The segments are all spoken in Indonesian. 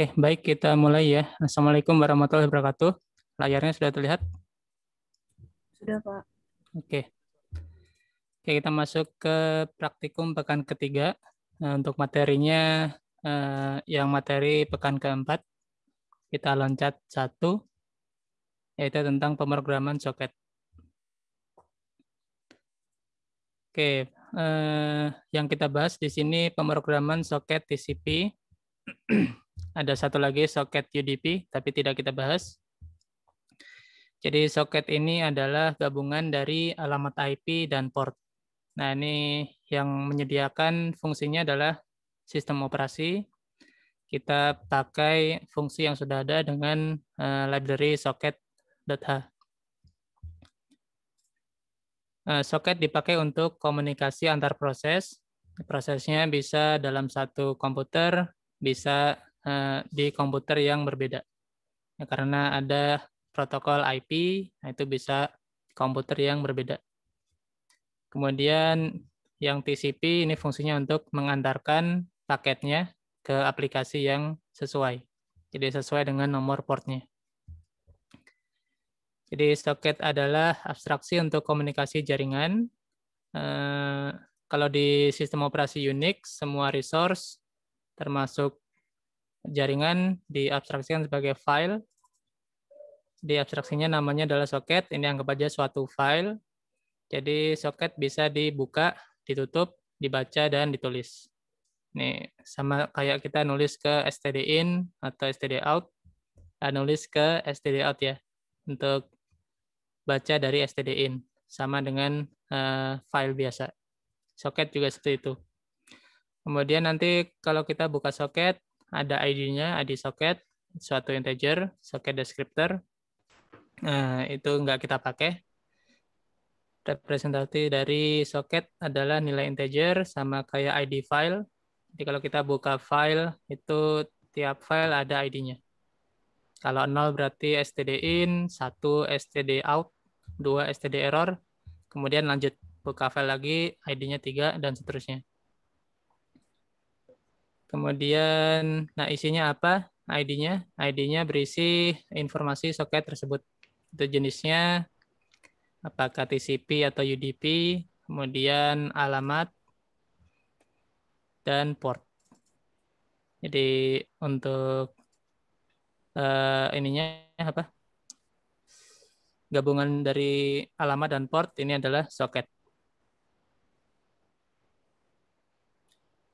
Oke, baik kita mulai ya. Assalamualaikum warahmatullahi wabarakatuh. Layarnya sudah terlihat? Sudah, Pak. Oke. Oke, kita masuk ke praktikum pekan ketiga. Nah, untuk materinya eh, yang materi pekan keempat, kita loncat satu, yaitu tentang pemrograman soket. Oke, eh, yang kita bahas di sini pemrograman soket TCP ada satu lagi soket UDP, tapi tidak kita bahas. Jadi soket ini adalah gabungan dari alamat IP dan port. Nah ini yang menyediakan fungsinya adalah sistem operasi. Kita pakai fungsi yang sudah ada dengan eh, library socket. Uh, eh, soket dipakai untuk komunikasi antar proses. Prosesnya bisa dalam satu komputer, bisa Eh, di komputer yang berbeda. Ya, karena ada protokol IP, nah itu bisa komputer yang berbeda. Kemudian yang TCP ini fungsinya untuk mengantarkan paketnya ke aplikasi yang sesuai. Jadi sesuai dengan nomor portnya. Jadi socket adalah abstraksi untuk komunikasi jaringan. Eh, kalau di sistem operasi Unix, semua resource termasuk jaringan diabstraksikan sebagai file. Di abstraksinya namanya adalah soket. Ini anggap aja suatu file. Jadi soket bisa dibuka, ditutup, dibaca, dan ditulis. Nih, sama kayak kita nulis ke stdin atau stdout, nah, nulis ke stdout ya, untuk baca dari stdin. Sama dengan uh, file biasa. Soket juga seperti itu. Kemudian nanti kalau kita buka soket ada ID-nya, ID socket, suatu integer, socket descriptor, nah, itu nggak kita pakai. Representasi dari socket adalah nilai integer sama kayak ID file. Jadi kalau kita buka file, itu tiap file ada ID-nya. Kalau 0 berarti std in, 1 std out, 2 std error, kemudian lanjut buka file lagi, ID-nya 3, dan seterusnya. Kemudian, nah isinya apa? ID-nya, ID-nya berisi informasi soket tersebut. Itu jenisnya, apakah TCP atau UDP, kemudian alamat, dan port. Jadi untuk uh, ininya apa? Gabungan dari alamat dan port ini adalah soket.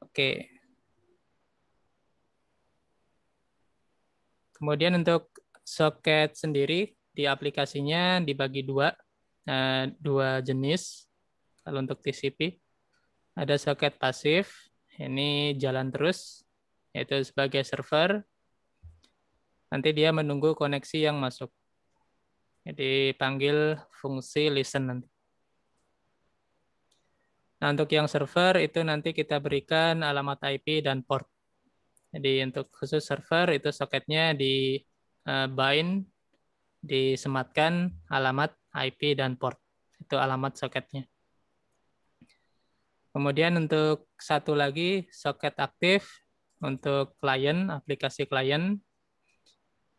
Oke. Okay. Kemudian untuk soket sendiri di aplikasinya dibagi dua, eh, dua jenis. Kalau untuk TCP, ada soket pasif, ini jalan terus, yaitu sebagai server. Nanti dia menunggu koneksi yang masuk. Jadi panggil fungsi listen nanti. Nah, untuk yang server itu nanti kita berikan alamat IP dan port. Jadi untuk khusus server itu soketnya di eh, bind, disematkan alamat IP dan port. Itu alamat soketnya. Kemudian untuk satu lagi soket aktif untuk klien, aplikasi klien,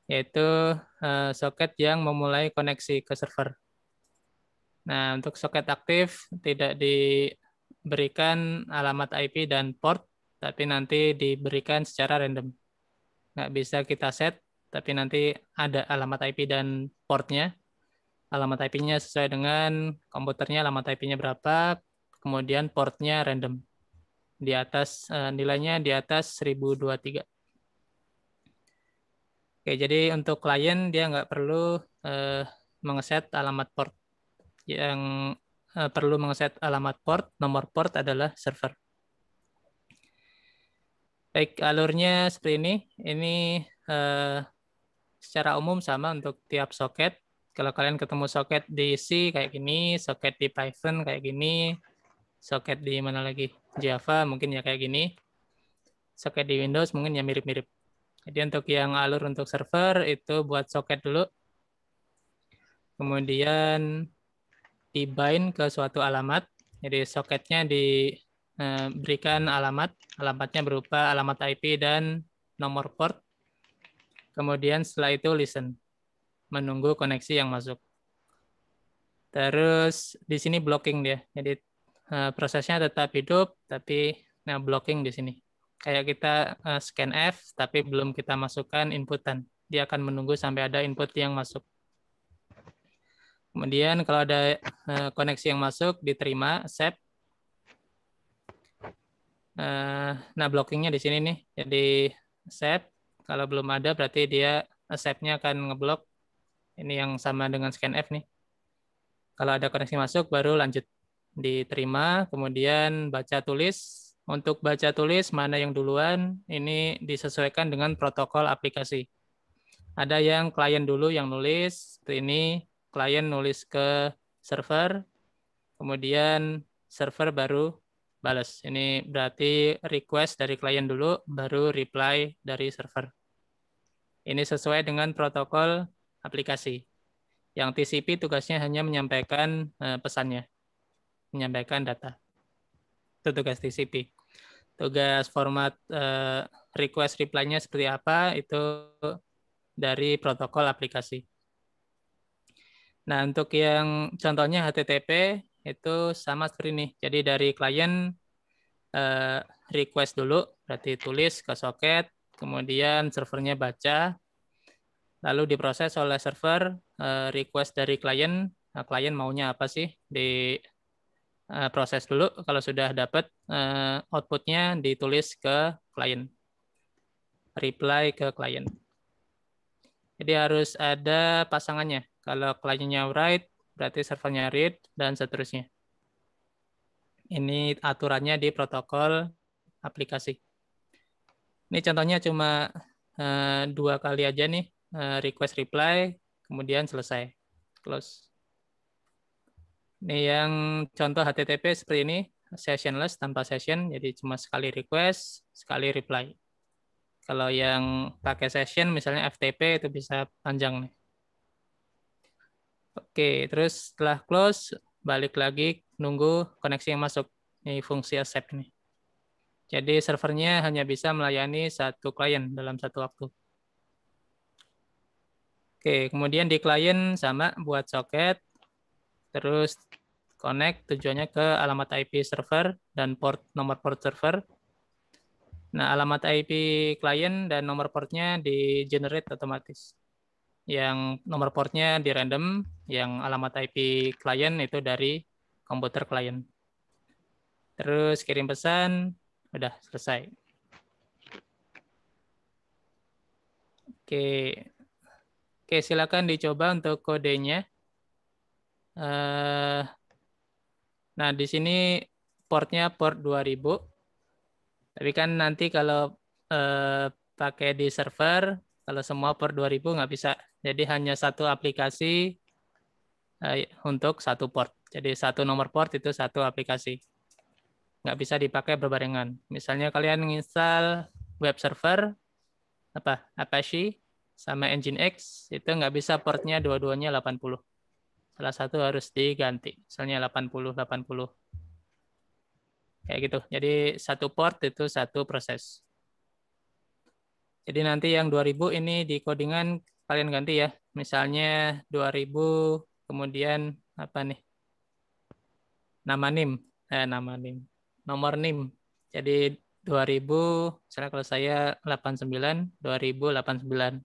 yaitu eh, soket yang memulai koneksi ke server. Nah, untuk soket aktif tidak diberikan alamat IP dan port, tapi nanti diberikan secara random. Nggak bisa kita set, tapi nanti ada alamat IP dan portnya. Alamat IP-nya sesuai dengan komputernya, alamat IP-nya berapa, kemudian portnya random. Di atas, eh, nilainya di atas 1023. Oke, jadi untuk klien dia nggak perlu eh, mengeset alamat port. Yang eh, perlu mengeset alamat port, nomor port adalah server. Baik, alurnya seperti ini. Ini eh, secara umum sama untuk tiap soket. Kalau kalian ketemu soket di C kayak gini, soket di Python kayak gini, soket di mana lagi? Java mungkin ya kayak gini. Soket di Windows mungkin ya mirip-mirip. Jadi untuk yang alur untuk server itu buat soket dulu. Kemudian dibain ke suatu alamat. Jadi soketnya di Eh, berikan alamat. Alamatnya berupa alamat IP dan nomor port. Kemudian setelah itu listen. Menunggu koneksi yang masuk. Terus di sini blocking dia. Jadi eh, prosesnya tetap hidup tapi nah blocking di sini. Kayak kita eh, scan F tapi belum kita masukkan inputan. Dia akan menunggu sampai ada input yang masuk. Kemudian kalau ada koneksi yang masuk diterima, accept Eh, nah blockingnya di sini nih jadi set kalau belum ada berarti dia setnya akan ngeblok ini yang sama dengan scanf nih kalau ada koneksi masuk baru lanjut diterima kemudian baca tulis untuk baca tulis mana yang duluan ini disesuaikan dengan protokol aplikasi ada yang klien dulu yang nulis ini klien nulis ke server kemudian server baru balas. Ini berarti request dari klien dulu, baru reply dari server. Ini sesuai dengan protokol aplikasi. Yang TCP tugasnya hanya menyampaikan eh, pesannya, menyampaikan data. Itu tugas TCP. Tugas format eh, request reply-nya seperti apa, itu dari protokol aplikasi. Nah, untuk yang contohnya HTTP, itu sama seperti ini. Jadi dari klien eh, request dulu, berarti tulis ke soket, kemudian servernya baca, lalu diproses oleh server eh, request dari klien, nah, klien maunya apa sih di eh, proses dulu. Kalau sudah dapat eh, outputnya ditulis ke klien, reply ke klien. Jadi harus ada pasangannya. Kalau kliennya write, berarti servernya read, dan seterusnya. Ini aturannya di protokol aplikasi. Ini contohnya cuma uh, dua kali aja nih, uh, request reply, kemudian selesai. Close. Ini yang contoh HTTP seperti ini, sessionless tanpa session, jadi cuma sekali request, sekali reply. Kalau yang pakai session, misalnya FTP itu bisa panjang nih. Oke, terus setelah close, balik lagi nunggu koneksi yang masuk. Ini fungsi accept ini. Jadi servernya hanya bisa melayani satu klien dalam satu waktu. Oke, kemudian di klien sama buat soket, terus connect tujuannya ke alamat IP server dan port nomor port server. Nah, alamat IP klien dan nomor portnya di generate otomatis yang nomor portnya di random, yang alamat IP klien itu dari komputer klien. Terus kirim pesan, udah selesai. Oke, oke silakan dicoba untuk kodenya. Eh, nah di sini portnya port 2000. Tapi kan nanti kalau eh, pakai di server, kalau semua port 2000 nggak bisa jadi hanya satu aplikasi uh, untuk satu port. Jadi satu nomor port itu satu aplikasi. Nggak bisa dipakai berbarengan. Misalnya kalian install web server, apa Apache sama Nginx, itu nggak bisa portnya dua-duanya 80. Salah satu harus diganti, misalnya 80, 80. Kayak gitu. Jadi satu port itu satu proses. Jadi nanti yang 2000 ini di codingan kalian ganti ya. Misalnya 2000 kemudian apa nih? Nama NIM. Eh nama NIM. Nomor NIM. Jadi 2000 misalnya kalau saya 89 2089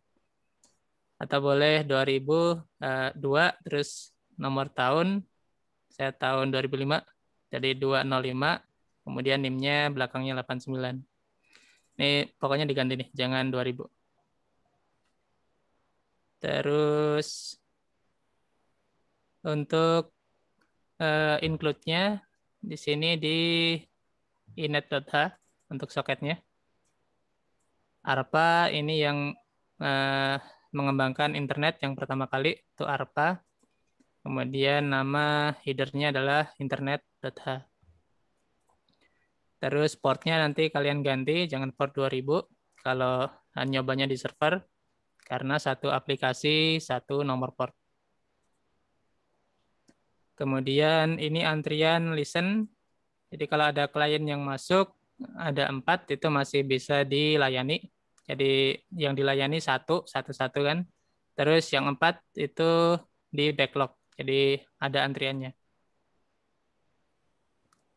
atau boleh 2002 eh, terus nomor tahun saya tahun 2005 jadi 205 kemudian NIM-nya belakangnya 89 ini pokoknya diganti nih jangan 2000 Terus untuk uh, include-nya di sini di init.h untuk soketnya. ARPA ini yang uh, mengembangkan internet yang pertama kali itu ARPA. Kemudian nama headernya adalah internet.h. Terus portnya nanti kalian ganti, jangan port 2000 kalau nyobanya di server karena satu aplikasi satu nomor port. Kemudian ini antrian listen. Jadi kalau ada klien yang masuk ada empat itu masih bisa dilayani. Jadi yang dilayani satu satu satu kan. Terus yang empat itu di backlog. Jadi ada antriannya.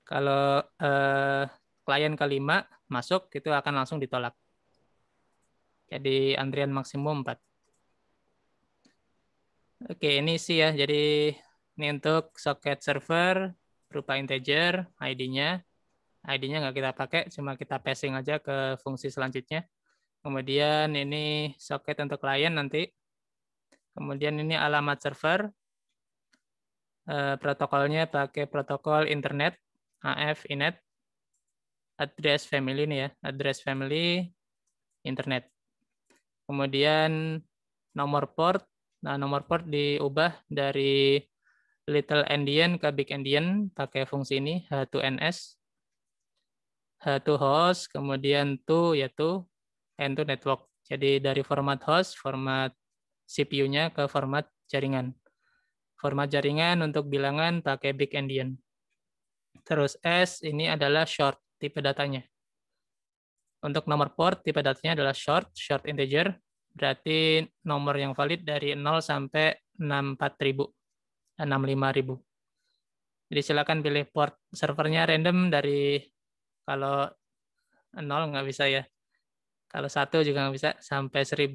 Kalau eh, klien kelima masuk itu akan langsung ditolak. Jadi antrian maksimum 4. Oke, ini sih ya. Jadi ini untuk socket server berupa integer ID-nya. ID-nya nggak kita pakai, cuma kita passing aja ke fungsi selanjutnya. Kemudian ini socket untuk klien nanti. Kemudian ini alamat server. Eh, protokolnya pakai protokol internet, AF, INET address family nih ya, address family internet kemudian nomor port nah nomor port diubah dari little endian ke big endian pakai fungsi ini h2ns h2 host kemudian to yaitu n to network jadi dari format host format CPU-nya ke format jaringan format jaringan untuk bilangan pakai big endian terus s ini adalah short tipe datanya untuk nomor port, tipe datanya adalah short, short integer, berarti nomor yang valid dari 0 sampai 64000, 65000. Jadi silakan pilih port servernya random dari kalau 0 nggak bisa ya. Kalau 1 juga nggak bisa sampai 1000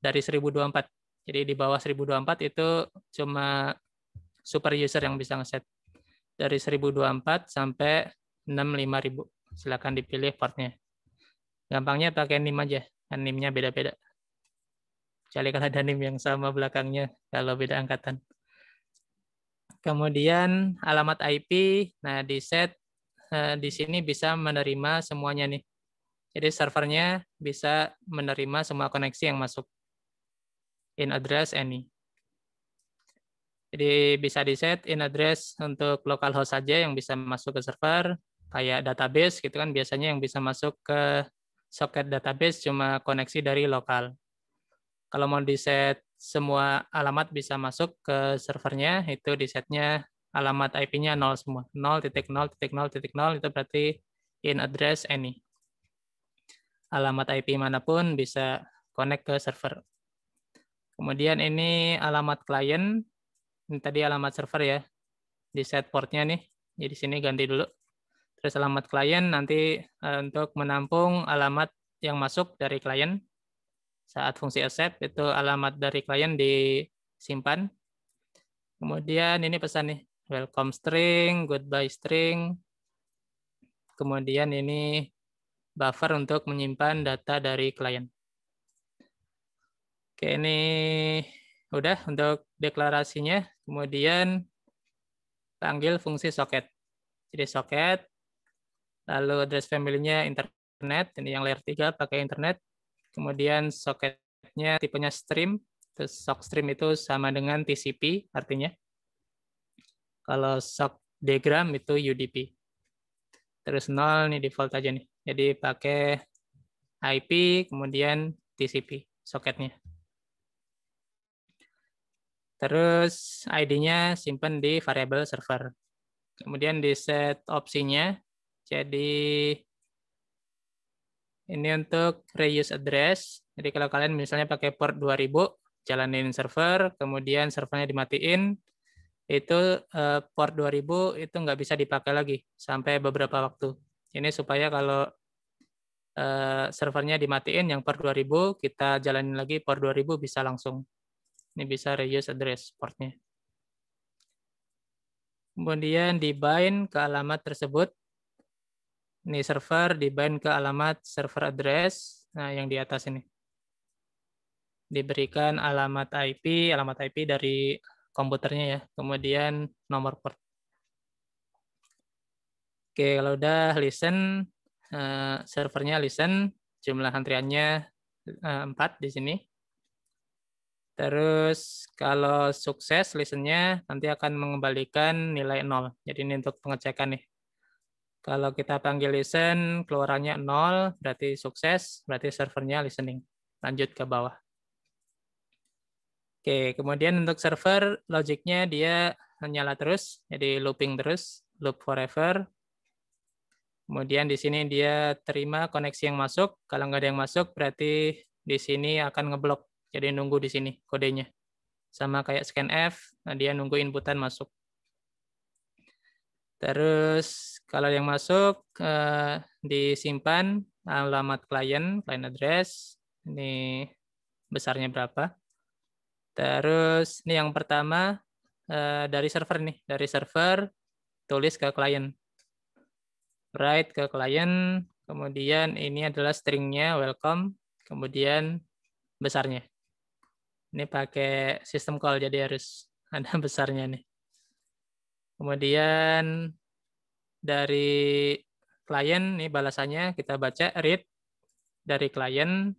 dari 1024. Jadi di bawah 1024 itu cuma super user yang bisa ngeset dari 1024 sampai 65000. Silakan dipilih portnya. Gampangnya pakai NIM aja. Kan beda-beda. Kecuali kalau ada NIM yang sama belakangnya, kalau beda angkatan. Kemudian alamat IP, nah di set eh, di sini bisa menerima semuanya nih. Jadi servernya bisa menerima semua koneksi yang masuk. In address any. Jadi bisa di set in address untuk localhost saja yang bisa masuk ke server, kayak database gitu kan biasanya yang bisa masuk ke socket database cuma koneksi dari lokal. Kalau mau di-set semua alamat bisa masuk ke servernya, itu di-setnya alamat IP-nya 0 semua. 0.0.0.0 itu berarti in address any. Alamat IP manapun bisa connect ke server. Kemudian ini alamat client, Ini tadi alamat server ya. Di set portnya nih. Jadi sini ganti dulu. Terus alamat klien nanti eh, untuk menampung alamat yang masuk dari klien. Saat fungsi accept itu alamat dari klien disimpan. Kemudian ini pesan nih, welcome string, goodbye string. Kemudian ini buffer untuk menyimpan data dari klien. Oke, ini udah untuk deklarasinya. Kemudian panggil fungsi socket. Jadi socket lalu address family-nya internet, ini yang layer 3 pakai internet, kemudian soketnya tipenya stream, terus sock stream itu sama dengan TCP artinya, kalau sock diagram itu UDP. Terus nol ini default aja nih, jadi pakai IP, kemudian TCP soketnya. Terus ID-nya simpan di variable server. Kemudian di set opsinya, jadi ini untuk reuse address. Jadi kalau kalian misalnya pakai port 2000, jalanin server, kemudian servernya dimatiin, itu eh, port 2000 itu nggak bisa dipakai lagi sampai beberapa waktu. Ini supaya kalau eh, servernya dimatiin yang port 2000, kita jalanin lagi port 2000 bisa langsung. Ini bisa reuse address portnya. Kemudian di bind ke alamat tersebut ini server dibind ke alamat server address nah yang di atas ini. Diberikan alamat IP, alamat IP dari komputernya ya. Kemudian nomor port. Oke, kalau udah listen uh, servernya listen, jumlah antriannya uh, eh, 4 di sini. Terus kalau sukses listennya nanti akan mengembalikan nilai nol. Jadi ini untuk pengecekan nih. Kalau kita panggil listen, keluarannya nol, berarti sukses, berarti servernya listening. Lanjut ke bawah. Oke, kemudian untuk server, logiknya dia nyala terus, jadi looping terus, loop forever. Kemudian di sini dia terima koneksi yang masuk. Kalau nggak ada yang masuk, berarti di sini akan ngeblok. Jadi nunggu di sini kodenya. Sama kayak scanf, nah dia nunggu inputan masuk. Terus kalau yang masuk eh, disimpan alamat klien, client address, ini besarnya berapa. Terus ini yang pertama eh, dari server nih, dari server tulis ke klien. Write ke klien, kemudian ini adalah stringnya welcome, kemudian besarnya. Ini pakai sistem call jadi harus ada besarnya nih. Kemudian dari klien nih balasannya kita baca read dari klien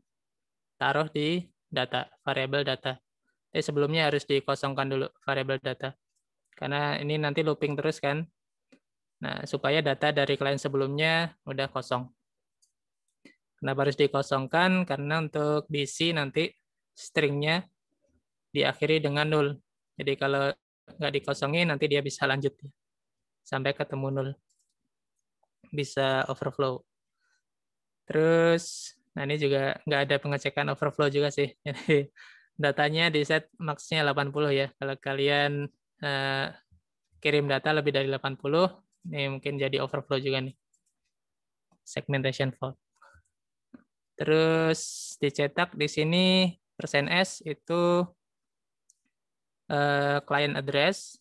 taruh di data variable data. Eh sebelumnya harus dikosongkan dulu variable data. Karena ini nanti looping terus kan. Nah, supaya data dari klien sebelumnya udah kosong. Kenapa harus dikosongkan? Karena untuk BC nanti stringnya diakhiri dengan nol. Jadi kalau nggak dikosongin nanti dia bisa lanjut sampai ketemu nol bisa overflow. Terus, nah ini juga nggak ada pengecekan overflow juga sih. Jadi datanya di set maksnya 80 ya. Kalau kalian uh, kirim data lebih dari 80, ini mungkin jadi overflow juga nih. Segmentation fault. Terus dicetak di sini persen %s itu uh, client address.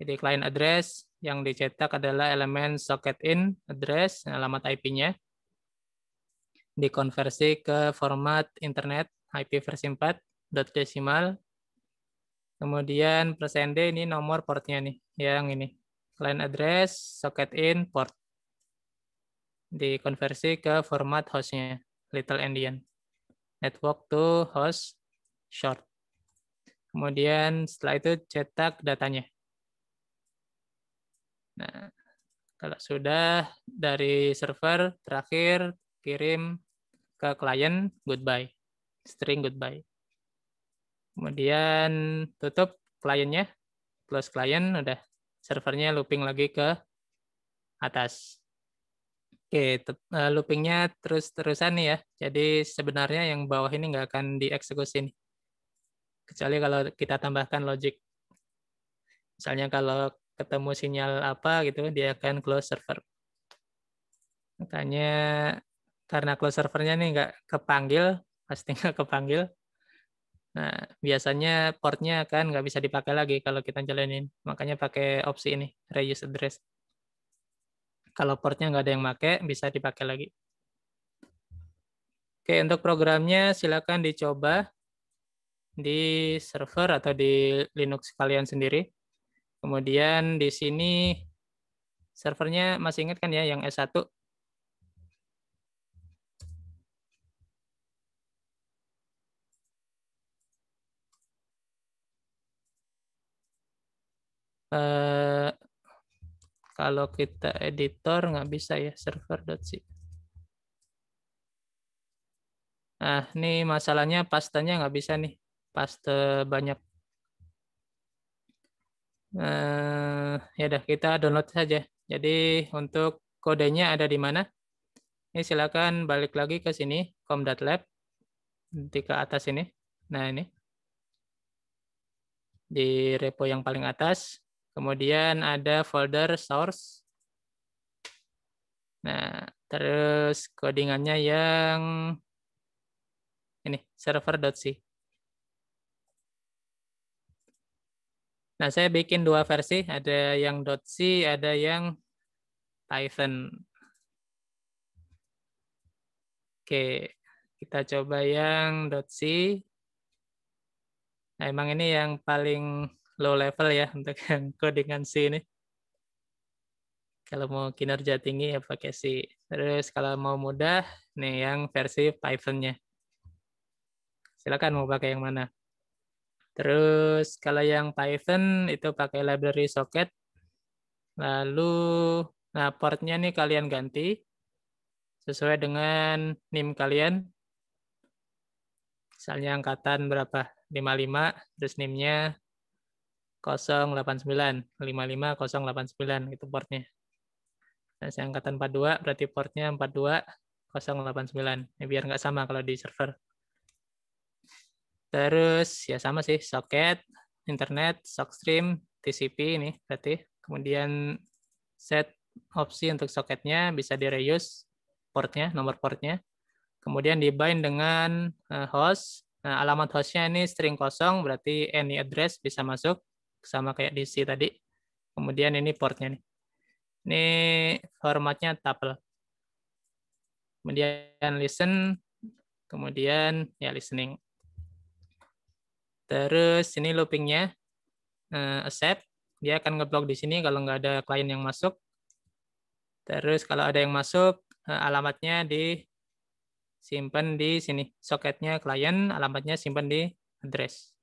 Jadi client address yang dicetak adalah elemen socket in address alamat IP-nya dikonversi ke format internet IP versi 4 dot desimal kemudian persen ini nomor portnya nih yang ini client address socket in port dikonversi ke format hostnya little endian network to host short kemudian setelah itu cetak datanya Nah, kalau sudah dari server terakhir kirim ke klien goodbye, string goodbye. Kemudian tutup kliennya, close klien udah servernya looping lagi ke atas. Oke, eh, loopingnya terus-terusan nih ya. Jadi sebenarnya yang bawah ini nggak akan dieksekusi nih. Kecuali kalau kita tambahkan logic. Misalnya kalau ketemu sinyal apa gitu dia akan close server makanya karena close servernya nih nggak kepanggil pasti nggak kepanggil nah biasanya portnya kan nggak bisa dipakai lagi kalau kita jalanin makanya pakai opsi ini reuse address kalau portnya nggak ada yang pakai bisa dipakai lagi oke untuk programnya silakan dicoba di server atau di Linux kalian sendiri Kemudian di sini servernya masih ingat kan ya yang S1? Uh, eh, kalau kita editor nggak bisa ya server.c. Nah, ini masalahnya pastanya nggak bisa nih. Paste banyak. Eh, ya udah kita download saja. Jadi untuk kodenya ada di mana? Ini silakan balik lagi ke sini, com.lab, nanti ke atas ini. Nah ini di repo yang paling atas. Kemudian ada folder source. Nah, terus codingannya yang ini server.c. Nah, saya bikin dua versi, ada yang .c, ada yang Python. Oke, kita coba yang .c. Nah, emang ini yang paling low level ya untuk yang codingan C ini. Kalau mau kinerja tinggi ya pakai C. Terus kalau mau mudah, nih yang versi Python-nya. Silakan mau pakai yang mana. Terus kalau yang Python itu pakai library socket. Lalu nah portnya nih kalian ganti sesuai dengan NIM kalian. Misalnya angkatan berapa? 55, terus NIM-nya 089, 55089 itu portnya. Nah, saya angkatan 42 berarti portnya 42089. Ya, biar nggak sama kalau di server. Terus ya sama sih soket, internet, sockstream, TCP ini berarti. Kemudian set opsi untuk soketnya bisa di reuse portnya, nomor portnya. Kemudian di bind dengan eh, host. Nah, alamat hostnya ini string kosong berarti any address bisa masuk sama kayak DC tadi. Kemudian ini portnya nih. Ini formatnya tuple. Kemudian listen, kemudian ya listening. Terus ini loopingnya uh, accept, dia akan ngeblok di sini kalau nggak ada klien yang masuk. Terus kalau ada yang masuk, uh, alamatnya simpan di sini. Soketnya klien, alamatnya simpan di address.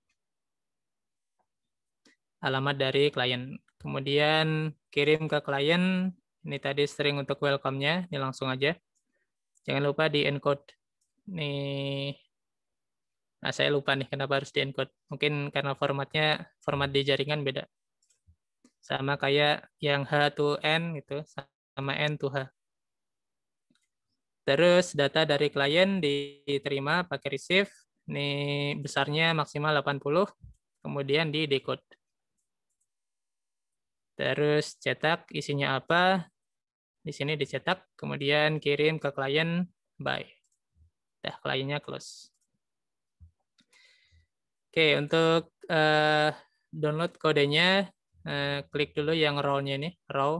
Alamat dari klien. Kemudian kirim ke klien. Ini tadi string untuk welcome-nya. Ini langsung aja. Jangan lupa di encode. Nih Nah, saya lupa nih kenapa harus di-encode. Mungkin karena formatnya format di jaringan beda. Sama kayak yang H to N gitu, sama N to H. Terus data dari klien diterima pakai receive. Ini besarnya maksimal 80, kemudian di decode. Terus cetak isinya apa? Di sini dicetak, kemudian kirim ke klien by. Dah kliennya close. Oke, untuk uh, download kodenya, uh, klik dulu yang raw-nya nih, raw.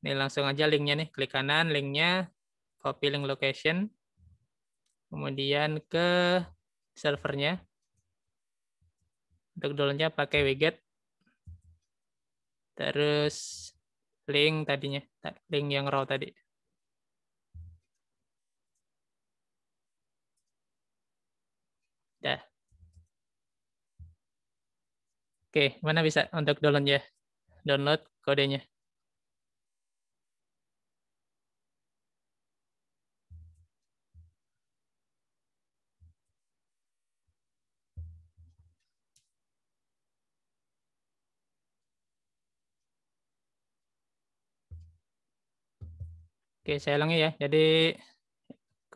Ini langsung aja linknya nih, klik kanan linknya, copy link location, kemudian ke servernya. Untuk downloadnya pakai widget, terus link tadinya, link yang raw tadi. Ya. Oke, mana bisa untuk download ya? Download kodenya. Oke, saya ulangi ya. Jadi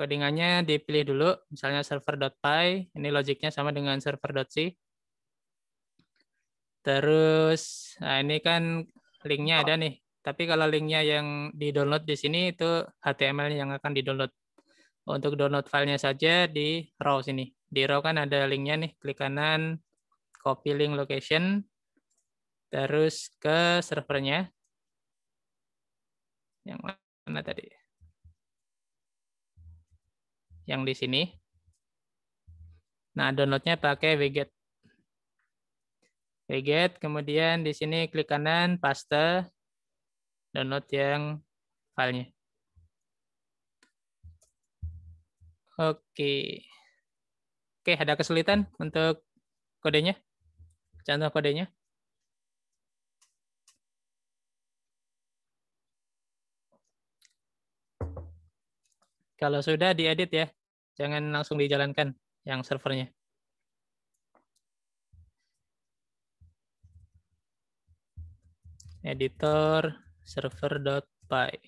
Codingannya dipilih dulu, misalnya server.py, ini logiknya sama dengan server.c. Terus, nah ini kan linknya ada nih, tapi kalau linknya yang di-download di sini itu HTML yang akan di-download. Untuk download filenya saja di raw sini. Di raw kan ada linknya nih, klik kanan, copy link location, terus ke servernya. Yang mana tadi? yang di sini. Nah, downloadnya pakai widget. Widget, kemudian di sini klik kanan, paste, download yang filenya. Oke. Oke, ada kesulitan untuk kodenya? Contoh kodenya? Kalau sudah diedit ya, jangan langsung dijalankan yang servernya. Editor server.py.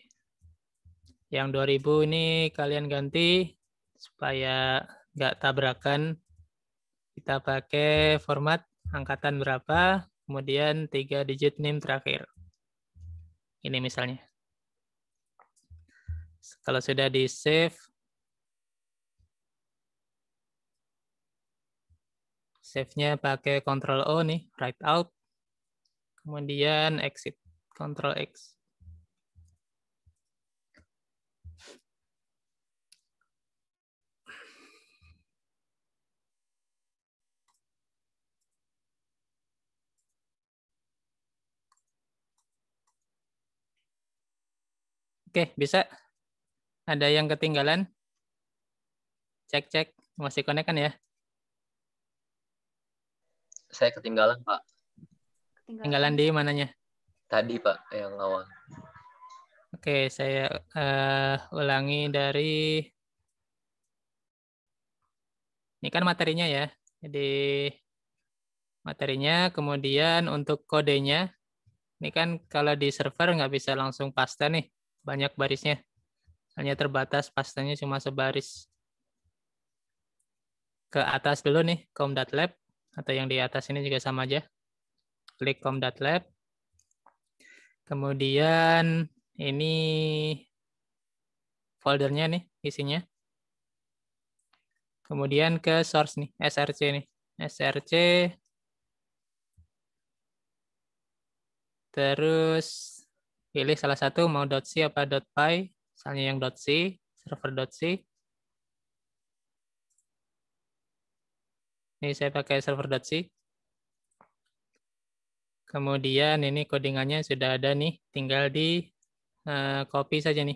Yang 2000 ini kalian ganti supaya nggak tabrakan. Kita pakai format angkatan berapa, kemudian tiga digit name terakhir. Ini misalnya. Kalau sudah di save, save-nya pakai Control O nih, right out. Kemudian exit, Control X. Oke, bisa. Ada yang ketinggalan? Cek cek, masih connect kan ya? Saya ketinggalan, Pak. Ketinggalan, di mananya? Tadi, Pak, yang awal. Oke, saya uh, ulangi dari ini kan materinya ya. Jadi materinya, kemudian untuk kodenya, ini kan kalau di server nggak bisa langsung paste nih, banyak barisnya hanya terbatas pastanya cuma sebaris. Ke atas dulu nih, com.lab, atau yang di atas ini juga sama aja. Klik com.lab. Kemudian ini foldernya nih isinya. Kemudian ke source nih, src nih. src terus pilih salah satu mau .c apa .py misalnya yang .c, server c Ini saya pakai server c Kemudian ini codingannya sudah ada nih, tinggal di eh, copy saja nih.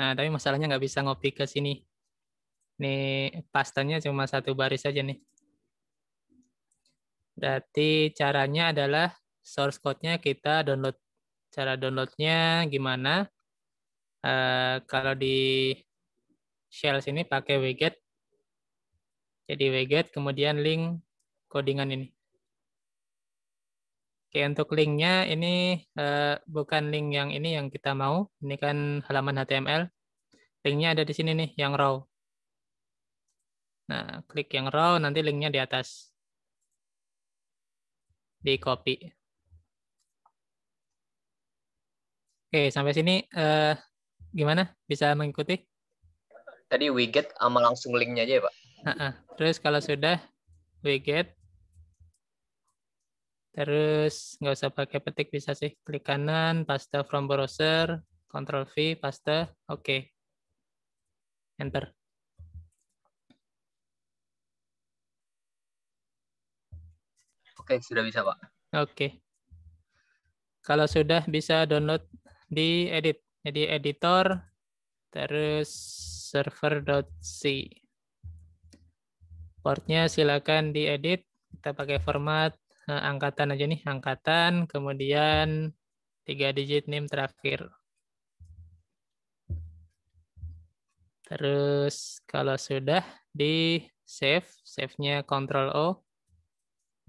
Nah, tapi masalahnya nggak bisa ngopi ke sini. Ini pastanya cuma satu baris saja nih. Berarti caranya adalah source code-nya kita download. Cara downloadnya gimana? Eh, kalau di shell sini pakai widget, Jadi widget, kemudian link codingan ini. Oke, untuk linknya ini uh, bukan link yang ini yang kita mau. Ini kan halaman HTML. Linknya ada di sini nih, yang raw. Nah, klik yang raw, nanti linknya di atas. Di copy. Oke, sampai sini uh, gimana bisa mengikuti? Tadi we get sama langsung linknya aja ya Pak? Uh -uh. Terus kalau sudah we get terus nggak usah pakai petik bisa sih. Klik kanan, paste from browser, Ctrl V, paste, oke. Okay. Enter. Oke, sudah bisa Pak. Oke. Okay. Kalau sudah bisa download di edit. Jadi editor terus server.c. Portnya silakan diedit. Kita pakai format eh, angkatan aja nih, angkatan, kemudian tiga digit name terakhir. Terus kalau sudah di save, save-nya control O.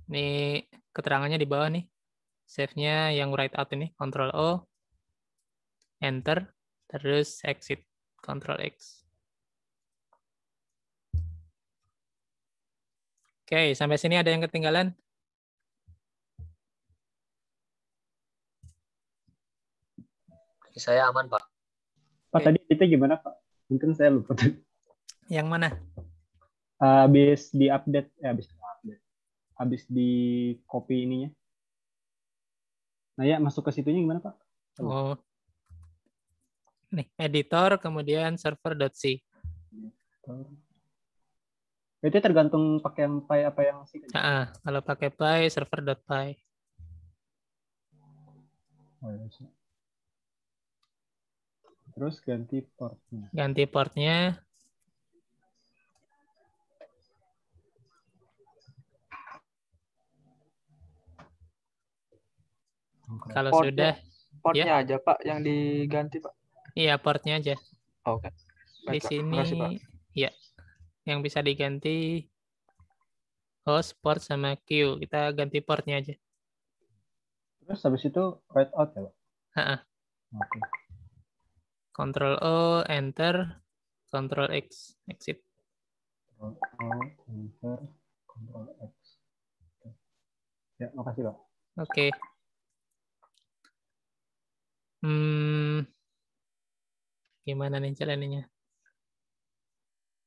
Ini keterangannya di bawah nih. Save-nya yang write out ini control O enter, terus exit, control X. Oke, sampai sini ada yang ketinggalan? Saya aman, Pak. Pak, okay. tadi kita gimana, Pak? Mungkin saya lupa Yang mana? Habis di-update, eh, habis di-update. Habis di-copy ininya. Nah ya, masuk ke situnya gimana Pak? Oh, nih editor kemudian server.c. Oh. Itu tergantung pakai yang py apa yang sih? Ah, kalau pakai py server.py. dot oh, iya, Terus ganti portnya. Ganti portnya. Kalau sudah ya. portnya ya. aja Pak yang diganti Pak. Iya, portnya aja. Oh, Oke. Okay. di sini Makasih, ya yang bisa diganti host port sama Q. Kita ganti portnya aja. Terus habis itu write out ya, Pak? Heeh. Oke. Okay. Control O, enter, control X, exit. Control O, enter, control X. Ya, makasih, Pak. Oke. Okay. Hmm, Gimana nih jalaninnya?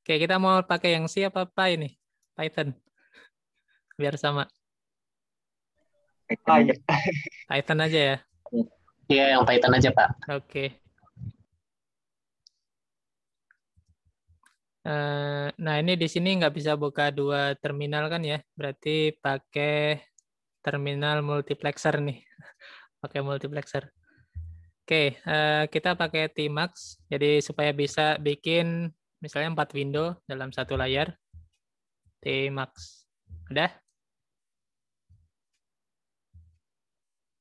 Oke, kita mau pakai yang siapa apa ini Python. Biar sama. Python aja. Ah, iya. Python aja ya? Iya, yang Python aja, Pak. Oke. Eh, nah, ini di sini nggak bisa buka dua terminal kan ya? Berarti pakai terminal multiplexer nih. pakai multiplexer. Oke, okay, uh, eh, kita pakai Tmax, jadi supaya bisa bikin misalnya empat window dalam satu layar. Tmax. Udah?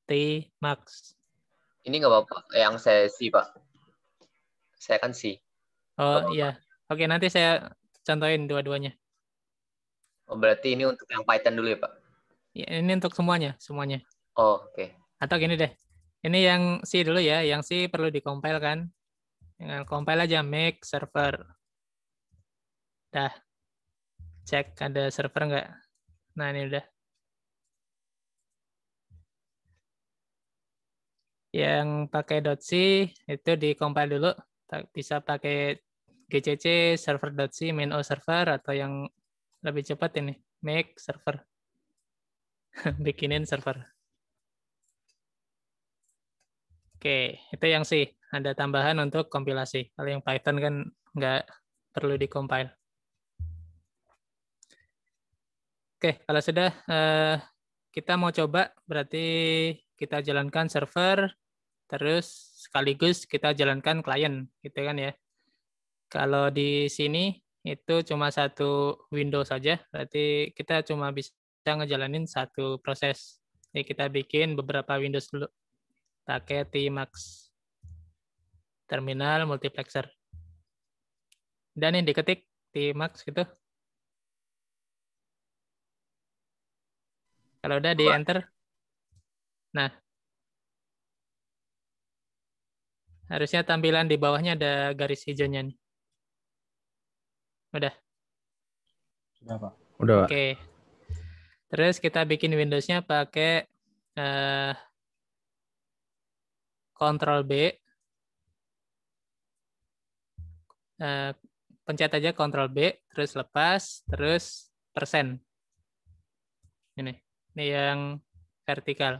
Tmax. Ini nggak apa-apa, yang saya sih Pak. Saya kan sih. Oh, oh iya. Oke, okay, nanti saya contohin dua-duanya. Oh, berarti ini untuk yang Python dulu ya, Pak? Iya, ini untuk semuanya, semuanya. Oh, oke. Okay. Atau gini deh, ini yang C dulu ya, yang C perlu dikompil kan. Dengan compile aja make server. Dah. Cek ada server enggak Nah, ini udah. Yang pakai .c itu dikompil dulu. Tak Bisa pakai gcc server.c main o server atau yang lebih cepat ini make server. Bikinin server. Oke, itu yang sih ada tambahan untuk kompilasi. Kalau yang Python kan nggak perlu dikompil. Oke, kalau sudah eh, kita mau coba berarti kita jalankan server terus sekaligus kita jalankan client, gitu kan ya. Kalau di sini itu cuma satu window saja, berarti kita cuma bisa ngejalanin satu proses. Jadi kita bikin beberapa windows dulu t Max terminal multiplexer. Dan yang diketik T Max gitu. Kalau udah di enter. Nah. Harusnya tampilan di bawahnya ada garis hijaunya nih. Udah. Sudah, Pak. Udah, Oke. Oke. Terus kita bikin Windows-nya pakai uh, Ctrl B. Eh, pencet aja Ctrl B, terus lepas, terus persen. Ini, ini yang vertikal.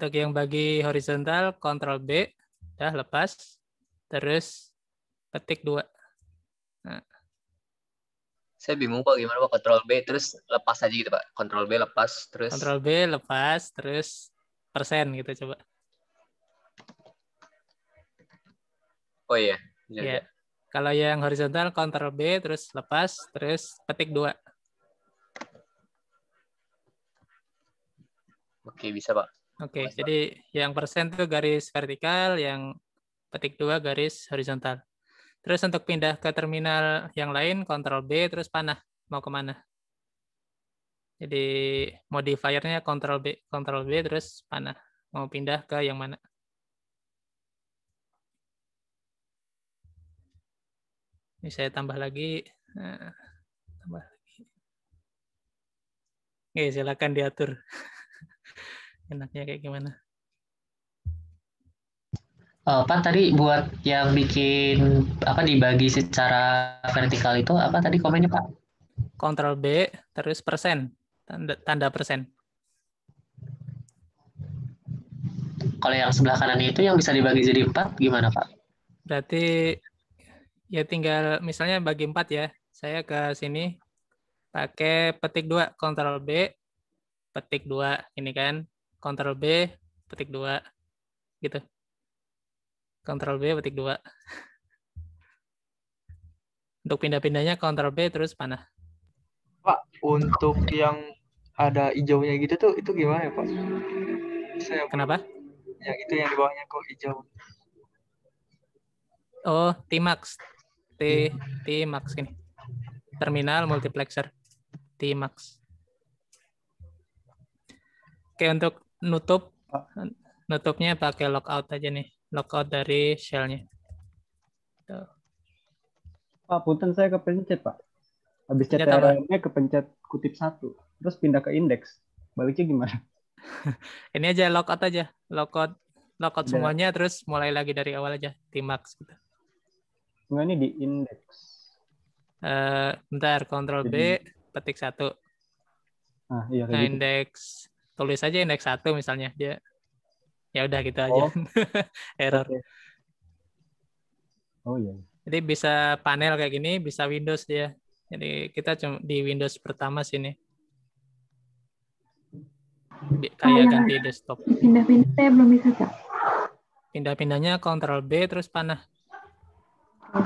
Untuk yang bagi horizontal, Ctrl B, dah lepas, terus petik dua. Nah. Saya bingung Pak gimana Pak Ctrl B terus lepas aja gitu Pak. Ctrl B lepas terus Ctrl B lepas terus persen gitu coba. Oh iya. Iya. Yeah. Iya. Kalau yang horizontal Ctrl B terus lepas terus petik dua. Oke bisa pak. Oke Mas, jadi pak. yang persen itu garis vertikal, yang petik dua garis horizontal. Terus untuk pindah ke terminal yang lain Ctrl B terus panah mau kemana? Jadi modifiernya Ctrl B, Ctrl B terus panah. Mau pindah ke yang mana? Ini saya tambah lagi. Nah, tambah lagi. Oke, silakan diatur. Enaknya kayak gimana? Oh, eh, Pak tadi buat yang bikin apa dibagi secara vertikal itu apa tadi komennya Pak? Ctrl B terus persen tanda, tanda persen? Kalau yang sebelah kanan itu yang bisa dibagi jadi empat gimana Pak? Berarti ya tinggal misalnya bagi empat ya. Saya ke sini pakai petik dua, Ctrl B, petik dua ini kan. Ctrl B, petik dua gitu. Ctrl B, petik dua. Untuk pindah-pindahnya Ctrl B terus panah. Pak, untuk yang ada hijaunya gitu tuh itu gimana ya pak? Saya, Kenapa? Yang itu yang di bawahnya kok hijau. Oh, T-Max. T iya. T-Max ini. Terminal multiplexer. T-Max. Oke, untuk nutup nutupnya pakai lockout aja nih. Lockout dari shellnya. Pak, punten saya kepencet, Pak. Habis ke kepencet kutip satu terus pindah ke indeks baliknya gimana ini aja lockout aja lockout lockout semuanya terus mulai lagi dari awal aja timax gitu enggak ini di indeks uh, bentar kontrol B petik satu nah, iya, nah gitu. indeks tulis aja indeks satu misalnya dia ya udah gitu aja oh. error okay. oh iya, iya jadi bisa panel kayak gini bisa Windows dia jadi kita cuma di Windows pertama sini kayak oh, ganti desktop. Pindah-pindah saya belum bisa, Kak. Pindah-pindahnya kontrol B terus panah.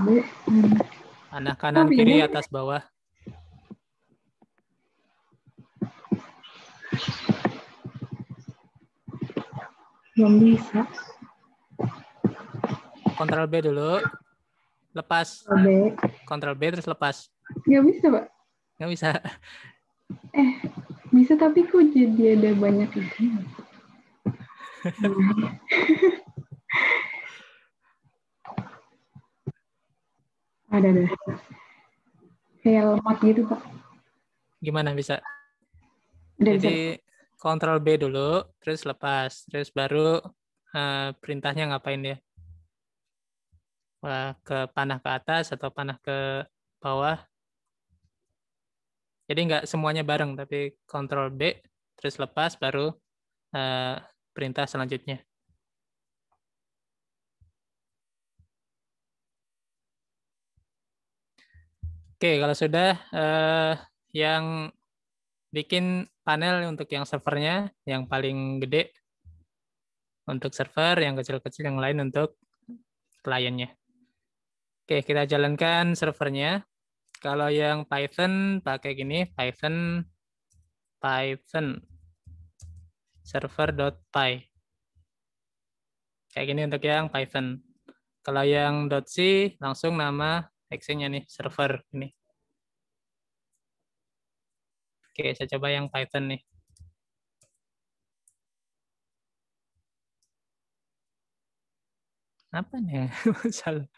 B. Hmm. Panah kanan oh, kiri atas bawah. Belum bisa. kontrol B dulu. Lepas. Kontrol B. kontrol B terus lepas. Gak bisa, Pak. Nggak bisa. Eh, bisa tapi kok jadi ada banyak ide ada ada kayak lemot gitu pak gimana bisa Udah jadi bisa. kontrol B dulu terus lepas terus baru uh, perintahnya ngapain dia ke panah ke atas atau panah ke bawah jadi nggak semuanya bareng, tapi kontrol B, terus lepas, baru uh, perintah selanjutnya. Oke, kalau sudah uh, yang bikin panel untuk yang servernya yang paling gede untuk server, yang kecil-kecil yang lain untuk kliennya. Oke, kita jalankan servernya kalau yang Python pakai gini Python Python server.py. Kayak gini untuk yang Python. Kalau yang .c langsung nama exe nya nih server ini. Oke, saya coba yang Python nih. Apa nih? Masalah?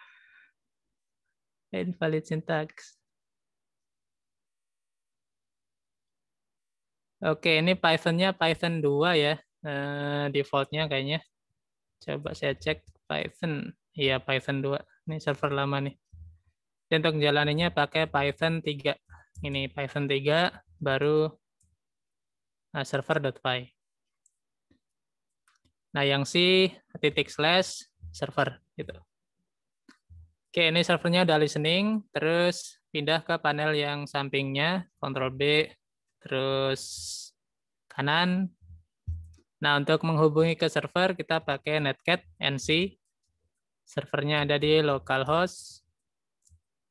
Invalid syntax. Oke, ini Python-nya Python 2 ya. Eh, defaultnya kayaknya. Coba saya cek Python. Iya, Python 2. Ini server lama nih. Dan untuk jalannya pakai Python 3. Ini Python 3, baru uh, server.py. Nah, yang si titik slash server gitu. Oke, ini servernya udah listening, terus pindah ke panel yang sampingnya, Ctrl B, terus kanan. Nah, untuk menghubungi ke server kita pakai netcat nc. Servernya ada di localhost.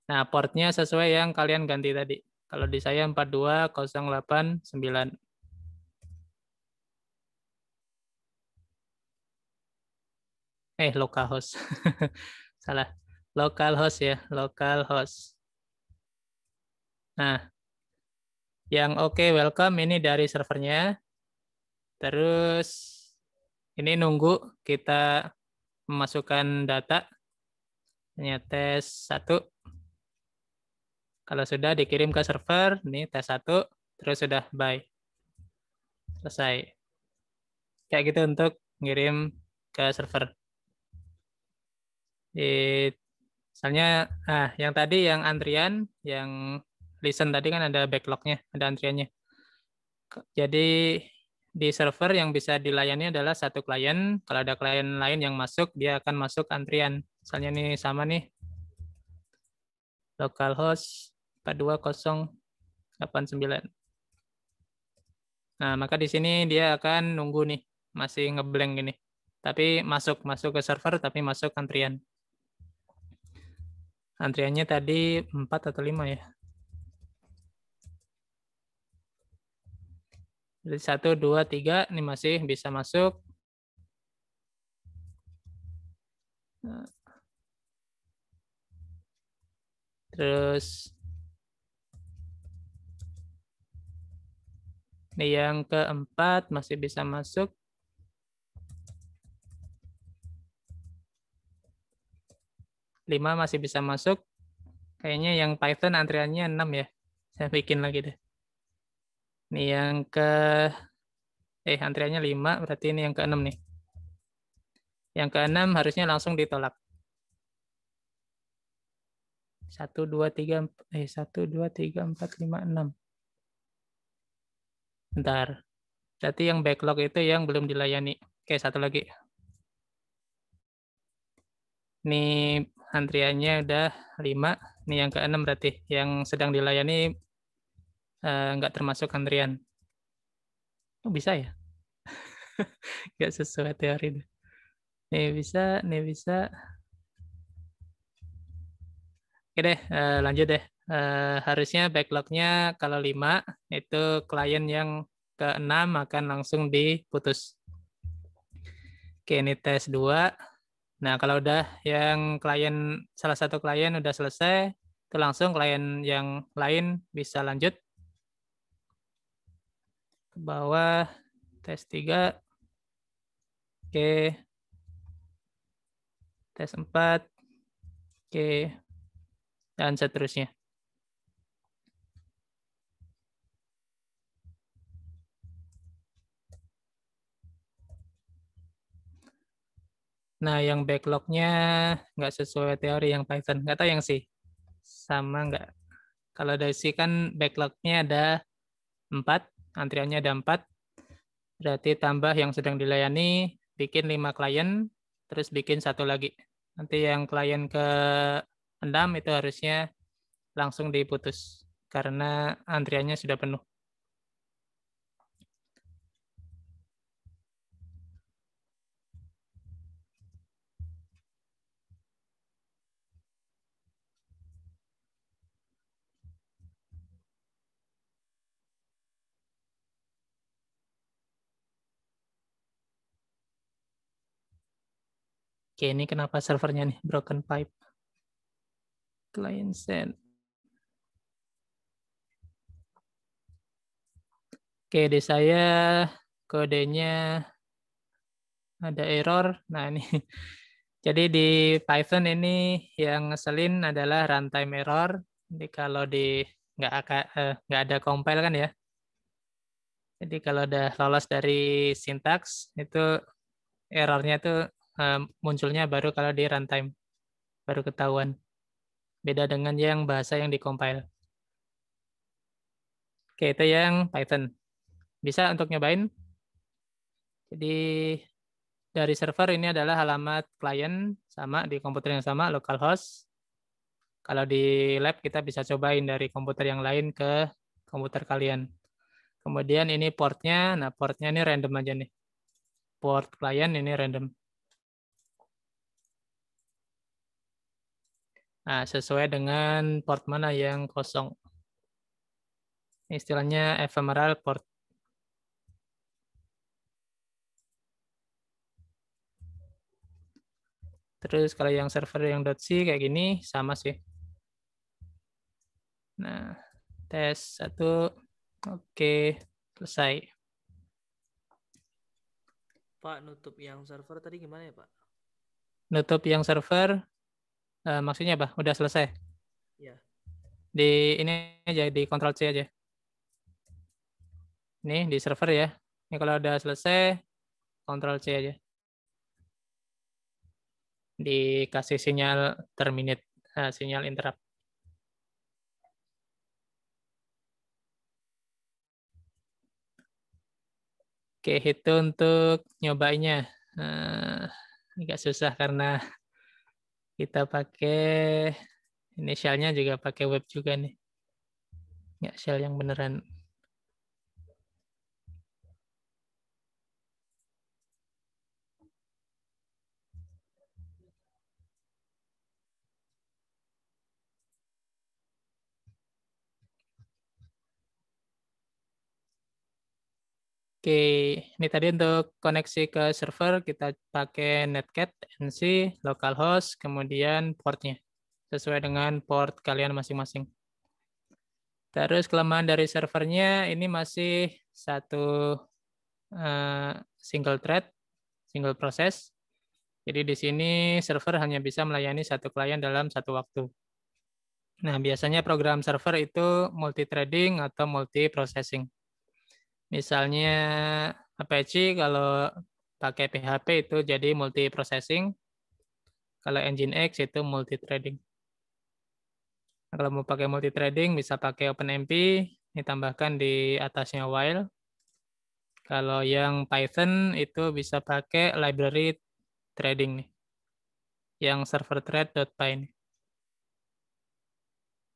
Nah, portnya sesuai yang kalian ganti tadi. Kalau di saya 42089. Eh, localhost. Salah. Localhost ya, localhost. Nah, yang oke okay, welcome ini dari servernya. Terus ini nunggu kita memasukkan data. Ini tes satu Kalau sudah dikirim ke server, ini tes satu terus sudah bye. Selesai. Kayak gitu untuk ngirim ke server. Di, misalnya ah yang tadi yang antrian yang listen tadi kan ada backlognya, ada antriannya. Jadi di server yang bisa dilayani adalah satu klien. Kalau ada klien lain yang masuk, dia akan masuk antrian. Misalnya nih sama nih localhost 42089. Nah, maka di sini dia akan nunggu nih, masih ngeblank gini. Tapi masuk masuk ke server tapi masuk antrian. Antriannya tadi 4 atau 5 ya. Jadi satu, dua, tiga, ini masih bisa masuk. Terus ini yang keempat masih bisa masuk. Lima masih bisa masuk. Kayaknya yang Python antriannya enam ya. Saya bikin lagi deh. Ini yang ke eh antriannya 5, berarti ini yang ke-6 nih. Yang ke-6 harusnya langsung ditolak. 1 2 3 eh 1 2 3 4 5 6. Bentar. Berarti yang backlog itu yang belum dilayani. Oke, satu lagi. Ini antriannya udah 5, ini yang ke-6 berarti yang sedang dilayani Eh, nggak uh, termasuk antrian. Oh bisa ya? nggak sesuai teori. Nih bisa, nih bisa. Oke deh, eh, lanjut deh. Uh, harusnya backlognya kalau 5 itu klien yang ke-6 akan langsung diputus. Oke, ini tes 2. Nah, kalau udah yang klien salah satu klien udah selesai, itu langsung klien yang lain bisa lanjut ke bawah tes 3 oke tes 4 oke dan seterusnya Nah, yang backlognya nggak sesuai teori yang Python. Nggak tahu yang sih Sama nggak? Kalau dari C kan backlognya ada 4 antriannya ada 4. Berarti tambah yang sedang dilayani, bikin 5 klien, terus bikin satu lagi. Nanti yang klien ke 6 itu harusnya langsung diputus karena antriannya sudah penuh. Oke, ini kenapa servernya nih broken pipe? Client send. Oke, di saya kodenya ada error. Nah, ini jadi di Python ini yang ngeselin adalah runtime error. Jadi kalau di nggak eh, nggak ada compile kan ya. Jadi kalau udah lolos dari sintaks itu errornya tuh munculnya baru kalau di runtime baru ketahuan. Beda dengan yang bahasa yang dikompil. Oke, itu yang Python. Bisa untuk nyobain? Jadi dari server ini adalah alamat client sama di komputer yang sama localhost. Kalau di lab kita bisa cobain dari komputer yang lain ke komputer kalian. Kemudian ini portnya, nah portnya ini random aja nih. Port client ini random. Nah, sesuai dengan port mana yang kosong. Istilahnya ephemeral port. Terus kalau yang server yang .c kayak gini sama sih. Nah, tes satu. Oke, selesai. Pak, nutup yang server tadi gimana ya, Pak? Nutup yang server Uh, maksudnya apa? Udah selesai? Iya. Di ini aja, di Ctrl C aja. Ini di server ya. Ini kalau udah selesai, Ctrl C aja. Dikasih sinyal terminate, uh, sinyal interrupt. Oke, itu untuk nyobainnya. Uh, agak susah karena kita pakai inisialnya juga pakai web juga nih. Ya, shell yang beneran. Oke, ini tadi untuk koneksi ke server kita pakai netcat nc localhost kemudian portnya sesuai dengan port kalian masing-masing. Terus kelemahan dari servernya ini masih satu uh, single thread, single proses. Jadi di sini server hanya bisa melayani satu klien dalam satu waktu. Nah, biasanya program server itu multi-threading atau multi-processing. Misalnya Apache ya, kalau pakai PHP itu jadi multi processing. Kalau X itu multi threading. Kalau mau pakai multi trading bisa pakai OpenMP ditambahkan di atasnya while. Kalau yang Python itu bisa pakai library trading nih. Yang server thread.py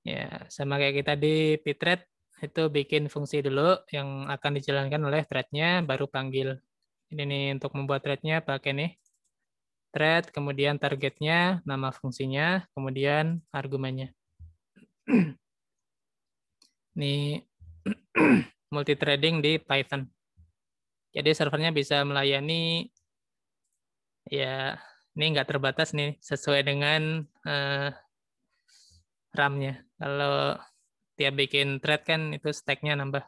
Ya, sama kayak kita di pthread itu bikin fungsi dulu yang akan dijalankan oleh threadnya baru panggil ini nih untuk membuat threadnya pakai nih thread kemudian targetnya nama fungsinya kemudian argumennya ini multi threading di Python jadi servernya bisa melayani ya ini nggak terbatas nih sesuai dengan uh, RAM-nya kalau tiap bikin thread kan itu stacknya nambah.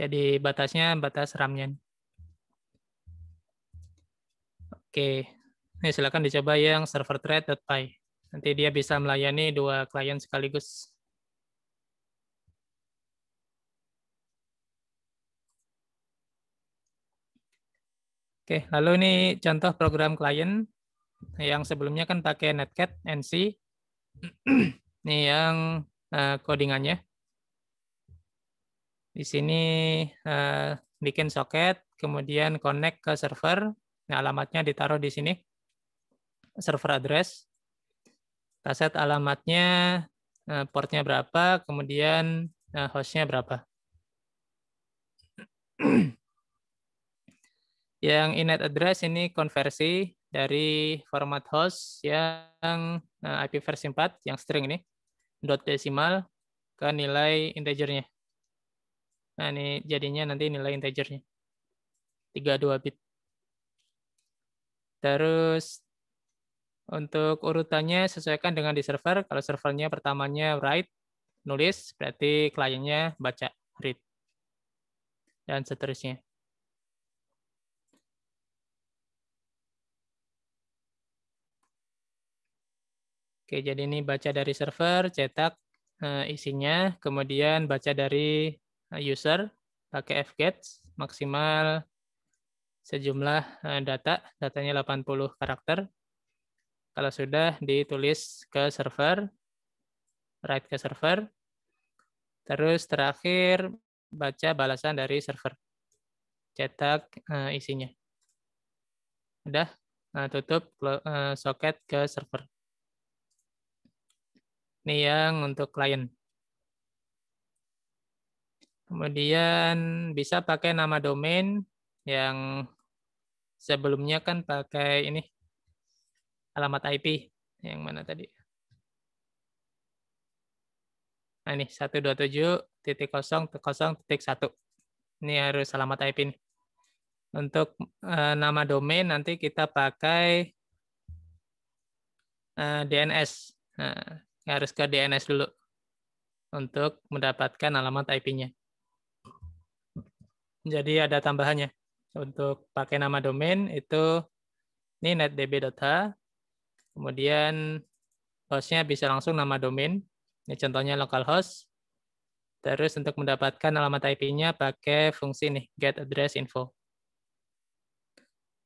Jadi batasnya batas RAM-nya. Oke, ini silakan dicoba yang server thread.py. Nanti dia bisa melayani dua klien sekaligus. Oke, lalu ini contoh program klien yang sebelumnya kan pakai netcat NC. ini yang Eh, codingannya. Di sini eh, bikin soket, kemudian connect ke server. Nah, alamatnya ditaruh di sini. Server address. Kita set alamatnya, eh, portnya berapa, kemudian hostnya berapa. yang inet address ini konversi dari format host yang IP versi 4 yang string ini dot desimal ke nilai integernya. Nah, ini jadinya nanti nilai integernya. 32 bit. Terus untuk urutannya sesuaikan dengan di server. Kalau servernya pertamanya write, nulis, berarti kliennya baca, read. Dan seterusnya. Oke, jadi ini baca dari server, cetak eh, isinya, kemudian baca dari eh, user pakai fget maksimal sejumlah eh, data, datanya 80 karakter. Kalau sudah ditulis ke server, write ke server. Terus terakhir baca balasan dari server. Cetak isinya. Udah, tutup soket ke server. Nih yang untuk klien. Kemudian bisa pakai nama domain yang sebelumnya kan pakai ini alamat IP yang mana tadi? Nah, ini 127.0.0.1. Ini harus alamat IP ini. Untuk eh, nama domain nanti kita pakai eh, DNS. Nah, harus ke DNS dulu untuk mendapatkan alamat IP-nya. Jadi ada tambahannya. Untuk pakai nama domain itu ini netdb.h. Kemudian hostnya bisa langsung nama domain. Ini contohnya localhost. Terus untuk mendapatkan alamat IP-nya pakai fungsi nih get address info.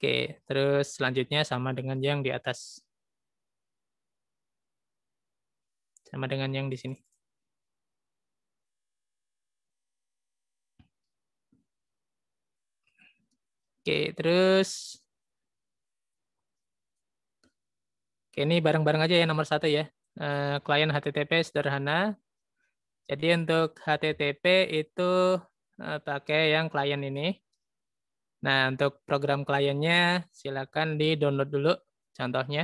Oke, terus selanjutnya sama dengan yang di atas. sama dengan yang di sini. Oke, terus Oke, ini bareng-bareng aja ya nomor satu ya. Eh, klien klien HTTP sederhana. Jadi untuk HTTP itu uh, pakai yang klien ini. Nah, untuk program kliennya silakan di-download dulu contohnya.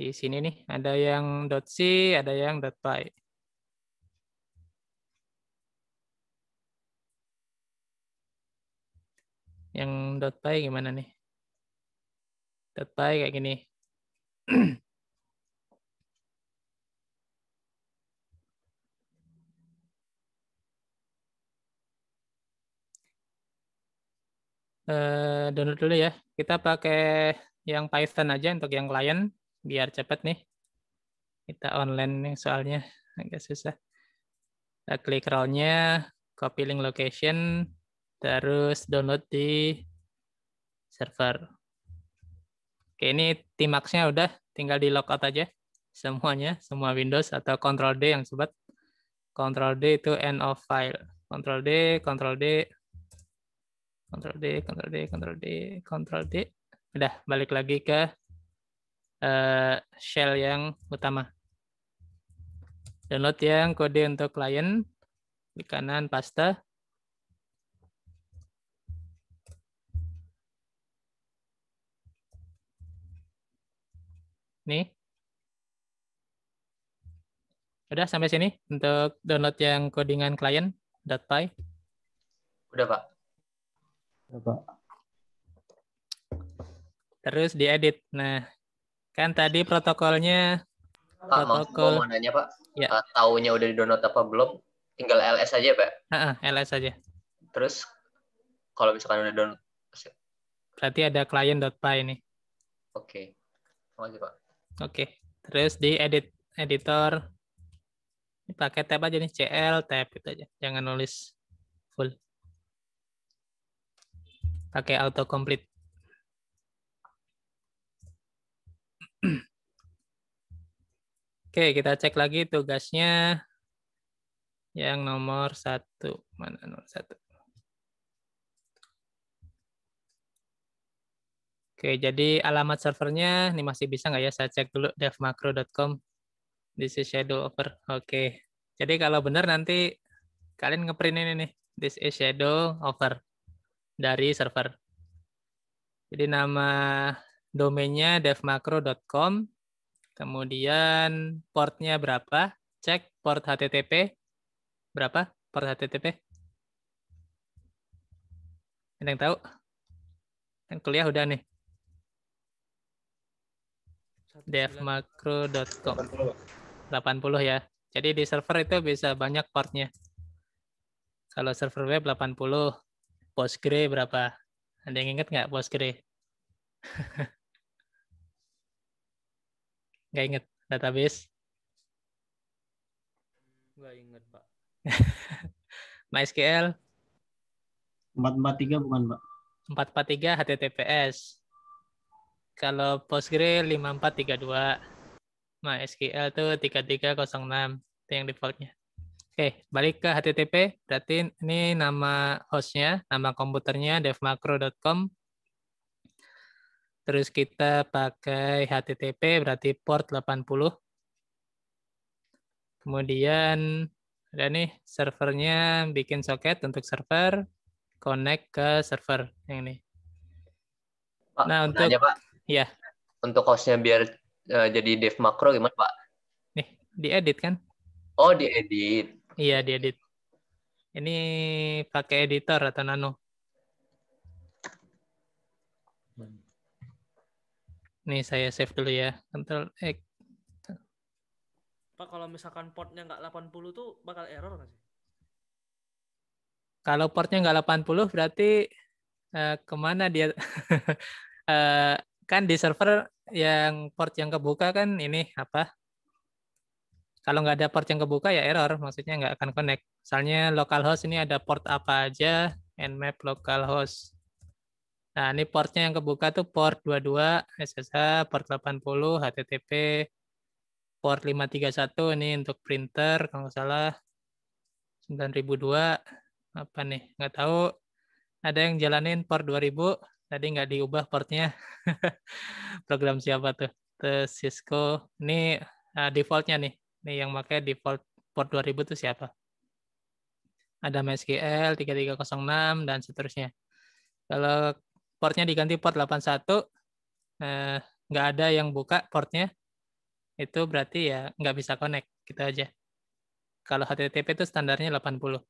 di sini nih ada yang .c, ada yang .py. Yang .py gimana nih? .py kayak gini. Eh, download dulu ya. Kita pakai yang Python aja untuk yang client biar cepat nih. Kita online nih soalnya agak susah. Kita klik rollnya, copy link location, terus download di server. Oke, ini tmax udah, tinggal di logout aja semuanya, semua Windows atau control D yang sobat. control D itu end of file. control D, control D, control D, control D, control D, Ctrl D. Udah, balik lagi ke Eh, shell yang utama. Download yang kode untuk client. klik kanan paste. Nih. Udah sampai sini untuk download yang codingan klien .py. Udah, Pak. Udah, Pak. Terus diedit. Nah, Kan tadi protokolnya Pak, protokol mau nanya Pak. Ya. Uh, taunya udah di download apa belum? Tinggal LS aja Pak. Uh-uh, LS aja. Terus kalau misalkan udah download berarti ada client.py ini. Oke. Okay. Oke. Okay. Terus di edit editor pakai tab aja nih CL tab itu aja. Jangan nulis full. Pakai auto complete. Oke, kita cek lagi tugasnya yang nomor satu. Mana nomor satu? Oke, jadi alamat servernya ini masih bisa nggak ya? Saya cek dulu devmacro.com. This is shadow over. Oke. Jadi kalau benar nanti kalian ngeprint ini nih. This is shadow over dari server. Jadi nama domainnya devmacro.com, kemudian portnya berapa, cek port HTTP, berapa port HTTP? Ada yang tahu? yang kuliah udah nih. devmacro.com 80 ya. Jadi di server itu bisa banyak portnya. Kalau server web 80, Postgre berapa? Ada yang ingat nggak Postgre? Nggak inget database? Nggak inget, Pak. MySQL? 443 bukan, Pak. 443 HTTPS. Kalau Postgre 5432. MySQL tuh 3306. Itu yang defaultnya. Oke, balik ke HTTP. Berarti ini nama hostnya, nama komputernya devmacro.com. Terus kita pakai HTTP berarti port 80. Kemudian ada nih servernya bikin soket untuk server, connect ke server yang ini. Pak, nah untuk aja, Pak. ya untuk hostnya biar uh, jadi dev makro gimana Pak? Nih diedit kan? Oh diedit. Iya diedit. Ini pakai editor atau nano? Nih saya save dulu ya. Ctrl X. Pak kalau misalkan portnya nggak 80 tuh bakal error nggak sih? Kalau portnya nggak 80 berarti uh, kemana dia? uh, kan di server yang port yang kebuka kan ini apa? Kalau nggak ada port yang kebuka ya error, maksudnya nggak akan connect. Misalnya localhost ini ada port apa aja, nmap localhost. Nah, ini portnya yang kebuka tuh port 22 SSH, port 80 HTTP, port 531 ini untuk printer kalau nggak salah 9002 apa nih nggak tahu ada yang jalanin port 2000 tadi nggak diubah portnya program siapa tuh terus Cisco ini uh, defaultnya nih nih yang pakai default port 2000 tuh siapa ada MSQL 3306 dan seterusnya kalau portnya diganti port 81 eh, nggak ada yang buka portnya itu berarti ya nggak bisa connect gitu aja kalau HTTP itu standarnya 80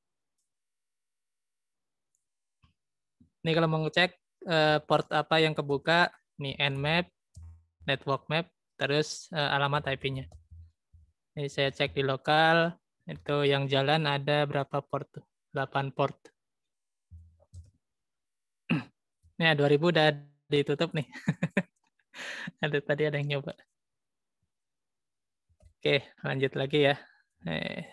ini kalau mau ngecek eh, port apa yang kebuka nih nmap network map terus eh, alamat IP-nya ini saya cek di lokal itu yang jalan ada berapa port tuh 8 port Nah, 2000 udah ditutup nih. ada tadi ada yang nyoba. Oke, lanjut lagi ya. Eh.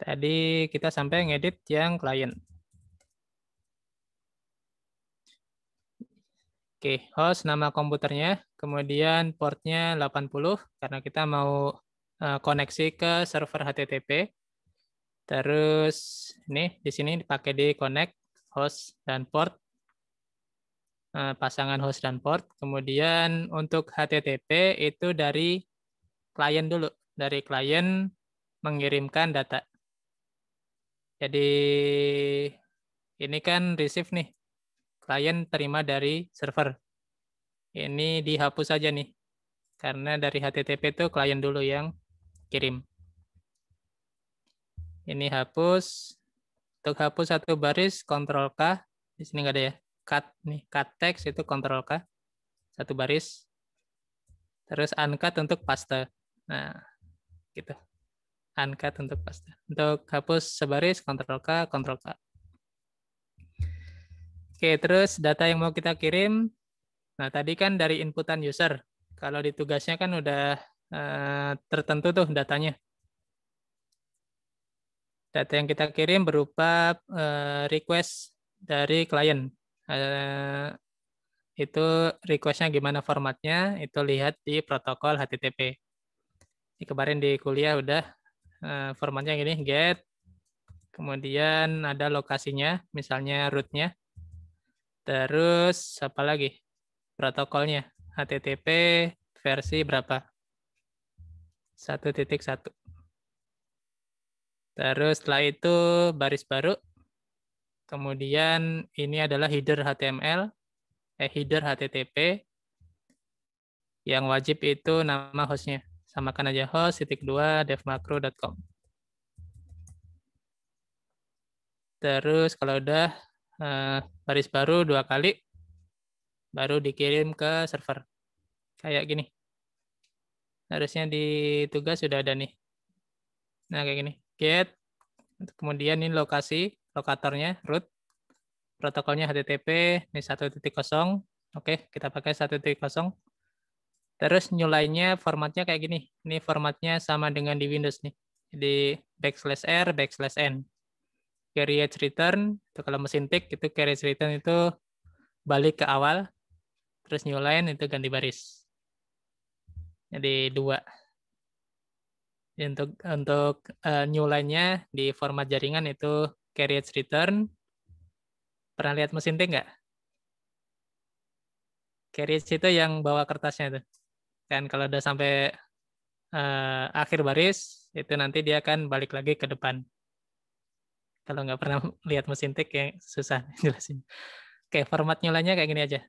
Tadi kita sampai ngedit yang klien. Oke, host nama komputernya, kemudian portnya 80 karena kita mau eh, koneksi ke server HTTP. Terus ini di sini dipakai di connect host dan port eh, pasangan host dan port. Kemudian untuk HTTP itu dari klien dulu, dari klien mengirimkan data. Jadi ini kan receive nih. Klien terima dari server. Ini dihapus saja nih. Karena dari HTTP itu klien dulu yang kirim. Ini hapus. Untuk hapus satu baris, kontrol K. Di sini nggak ada ya. Cut nih, cut text itu kontrol K. Satu baris. Terus uncut untuk paste. Nah, gitu. Uncut untuk paste. Untuk hapus sebaris, kontrol K, kontrol K. Oke, terus data yang mau kita kirim. Nah, tadi kan dari inputan user. Kalau di kan udah uh, tertentu tuh datanya. Data yang kita kirim berupa eh, request dari klien. Eh, itu requestnya gimana formatnya, itu lihat di protokol HTTP. Ini kemarin di kuliah udah eh, formatnya gini, get, kemudian ada lokasinya, misalnya rootnya, terus apa lagi, protokolnya, HTTP versi berapa? 1.1. Terus setelah itu baris baru. Kemudian ini adalah header HTML, eh header HTTP. Yang wajib itu nama hostnya. Samakan aja host titik dua devmacro.com. Terus kalau udah eh, baris baru dua kali, baru dikirim ke server. Kayak gini. Harusnya di tugas sudah ada nih. Nah kayak gini get kemudian ini lokasi lokatornya root protokolnya HTTP ini 1.0 oke kita pakai 1.0 terus new line-nya formatnya kayak gini ini formatnya sama dengan di Windows nih di backslash r backslash n carriage return itu kalau mesin tick itu carriage return itu balik ke awal terus new line itu ganti baris jadi dua untuk untuk uh, new line-nya di format jaringan itu carriage return. Pernah lihat mesin T nggak? Carriage itu yang bawa kertasnya itu. Dan kalau udah sampai uh, akhir baris, itu nanti dia akan balik lagi ke depan. Kalau nggak pernah lihat mesin tik kayak susah jelasin. Oke, format new line-nya kayak gini aja.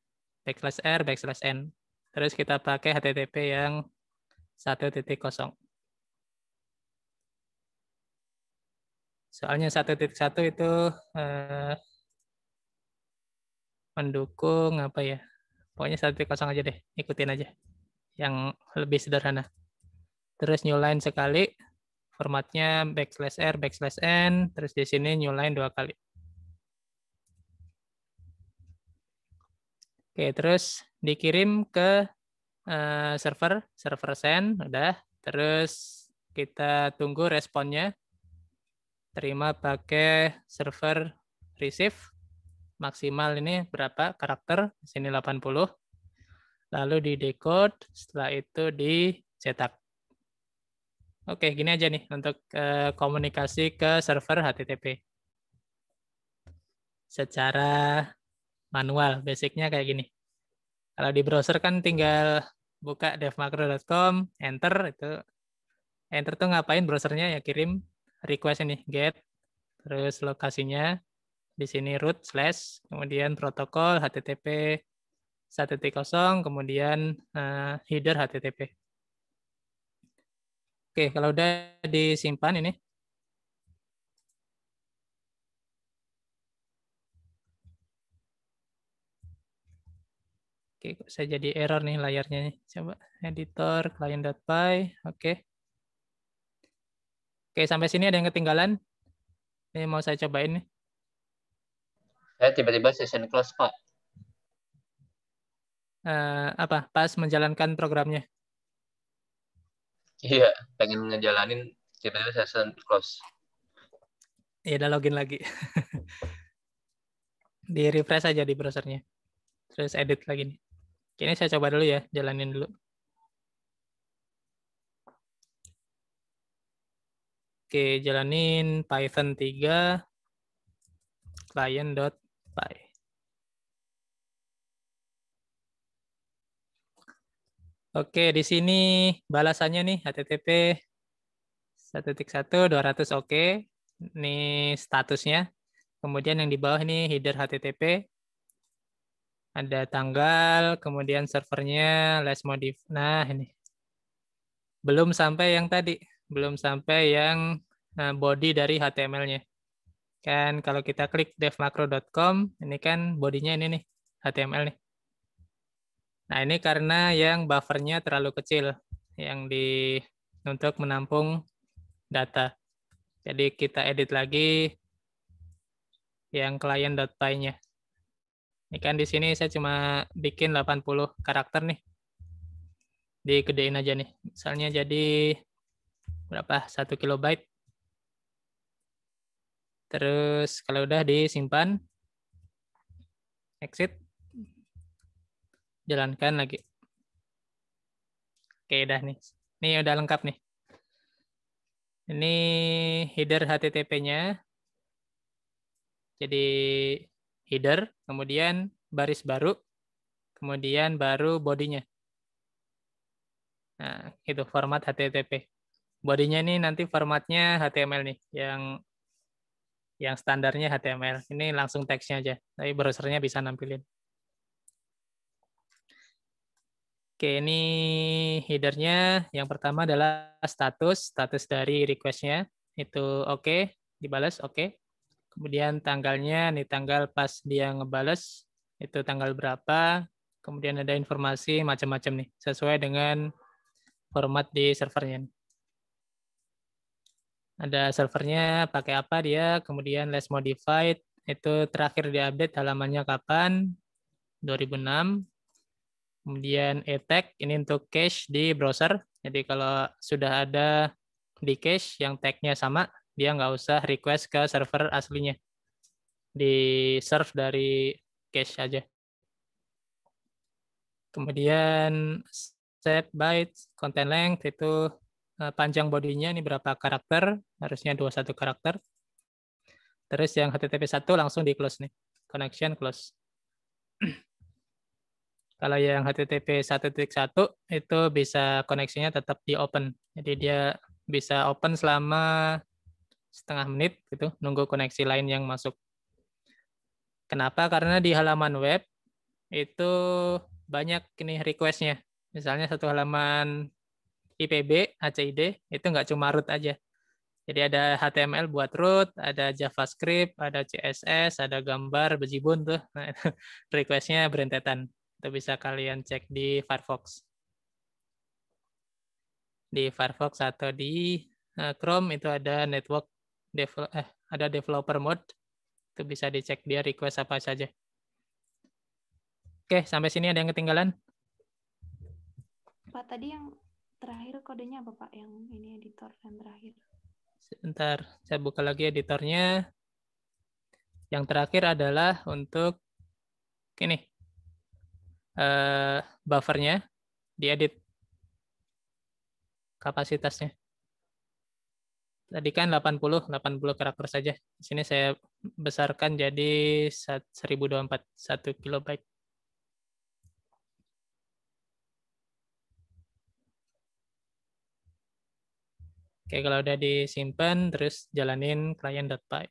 Backslash R, backslash N. Terus kita pakai HTTP yang 1.0. Soalnya satu titik satu itu eh, mendukung apa ya? Pokoknya satu titik kosong aja deh, ikutin aja. Yang lebih sederhana. Terus new line sekali, formatnya backslash r, backslash n, terus di sini new line dua kali. Oke, terus dikirim ke eh, server, server send, udah. Terus kita tunggu responnya terima pakai server receive. Maksimal ini berapa karakter? Di sini 80. Lalu di decode, setelah itu dicetak. Oke, gini aja nih untuk eh, komunikasi ke server HTTP. Secara manual, basicnya kayak gini. Kalau di browser kan tinggal buka devmacro.com, enter itu enter tuh ngapain browsernya ya kirim request ini get terus lokasinya di sini root slash kemudian protokol http 1.0 kemudian uh, header http. Oke, kalau udah disimpan ini Oke, saya jadi error nih layarnya. nih Coba editor client.py. Oke. Oke, sampai sini ada yang ketinggalan? Ini mau saya cobain nih. Saya eh, tiba-tiba session close, Pak. Uh, apa? Pas menjalankan programnya? Iya, pengen ngejalanin tiba-tiba session close. Iya, udah login lagi. di refresh aja di browsernya. Terus edit lagi nih. Kini saya coba dulu ya, jalanin dulu. Oke, jalanin Python 3 client.py. Oke, di sini balasannya nih HTTP 1.1 200 oke. Okay. Ini statusnya. Kemudian yang di bawah nih header HTTP. Ada tanggal, kemudian servernya, less modif. Nah, ini. Belum sampai yang tadi belum sampai yang eh, body dari HTML-nya. Kan kalau kita klik devmacro.com, ini kan bodinya ini nih, HTML nih. Nah, ini karena yang buffernya terlalu kecil yang di untuk menampung data. Jadi kita edit lagi yang client.py-nya. Ini kan di sini saya cuma bikin 80 karakter nih. Digedein aja nih. Misalnya jadi berapa? 1 kilobyte. Terus kalau udah disimpan, exit, jalankan lagi. Oke, udah nih. Ini udah lengkap nih. Ini header HTTP-nya. Jadi header, kemudian baris baru, kemudian baru bodinya. Nah, itu format HTTP bodinya ini nanti formatnya HTML nih yang yang standarnya HTML. Ini langsung teksnya aja. Tapi browsernya bisa nampilin. Oke, ini headernya. Yang pertama adalah status, status dari requestnya itu oke, okay, dibalas oke. Okay. Kemudian tanggalnya, nih tanggal pas dia ngebales itu tanggal berapa. Kemudian ada informasi macam-macam nih sesuai dengan format di servernya. Nih ada servernya pakai apa dia, kemudian last modified itu terakhir diupdate halamannya kapan, 2006. Kemudian etag ini untuk cache di browser. Jadi kalau sudah ada di cache yang tagnya sama, dia nggak usah request ke server aslinya. Di serve dari cache aja. Kemudian set byte, content length itu Eh, panjang bodinya ini berapa karakter, harusnya 21 karakter. Terus yang HTTP1 langsung di close nih, connection close. Kalau yang HTTP 1.1 itu bisa koneksinya tetap di open. Jadi dia bisa open selama setengah menit gitu, nunggu koneksi lain yang masuk. Kenapa? Karena di halaman web itu banyak ini requestnya. Misalnya satu halaman IPB, HCID, itu nggak cuma root aja. Jadi ada HTML buat root, ada JavaScript, ada CSS, ada gambar, bejibun tuh. Nah, requestnya berentetan. Itu bisa kalian cek di Firefox. Di Firefox atau di eh, Chrome itu ada network eh, ada developer mode. Itu bisa dicek dia request apa saja. Oke, sampai sini ada yang ketinggalan? Pak, tadi yang terakhir kodenya apa Pak yang ini editor yang terakhir? Sebentar, saya buka lagi editornya. Yang terakhir adalah untuk ini uh, buffernya diedit kapasitasnya. Tadi kan 80, 80 karakter saja. Di sini saya besarkan jadi 1024, 1 kilobyte. Oke, kalau udah disimpan, terus jalanin client.py.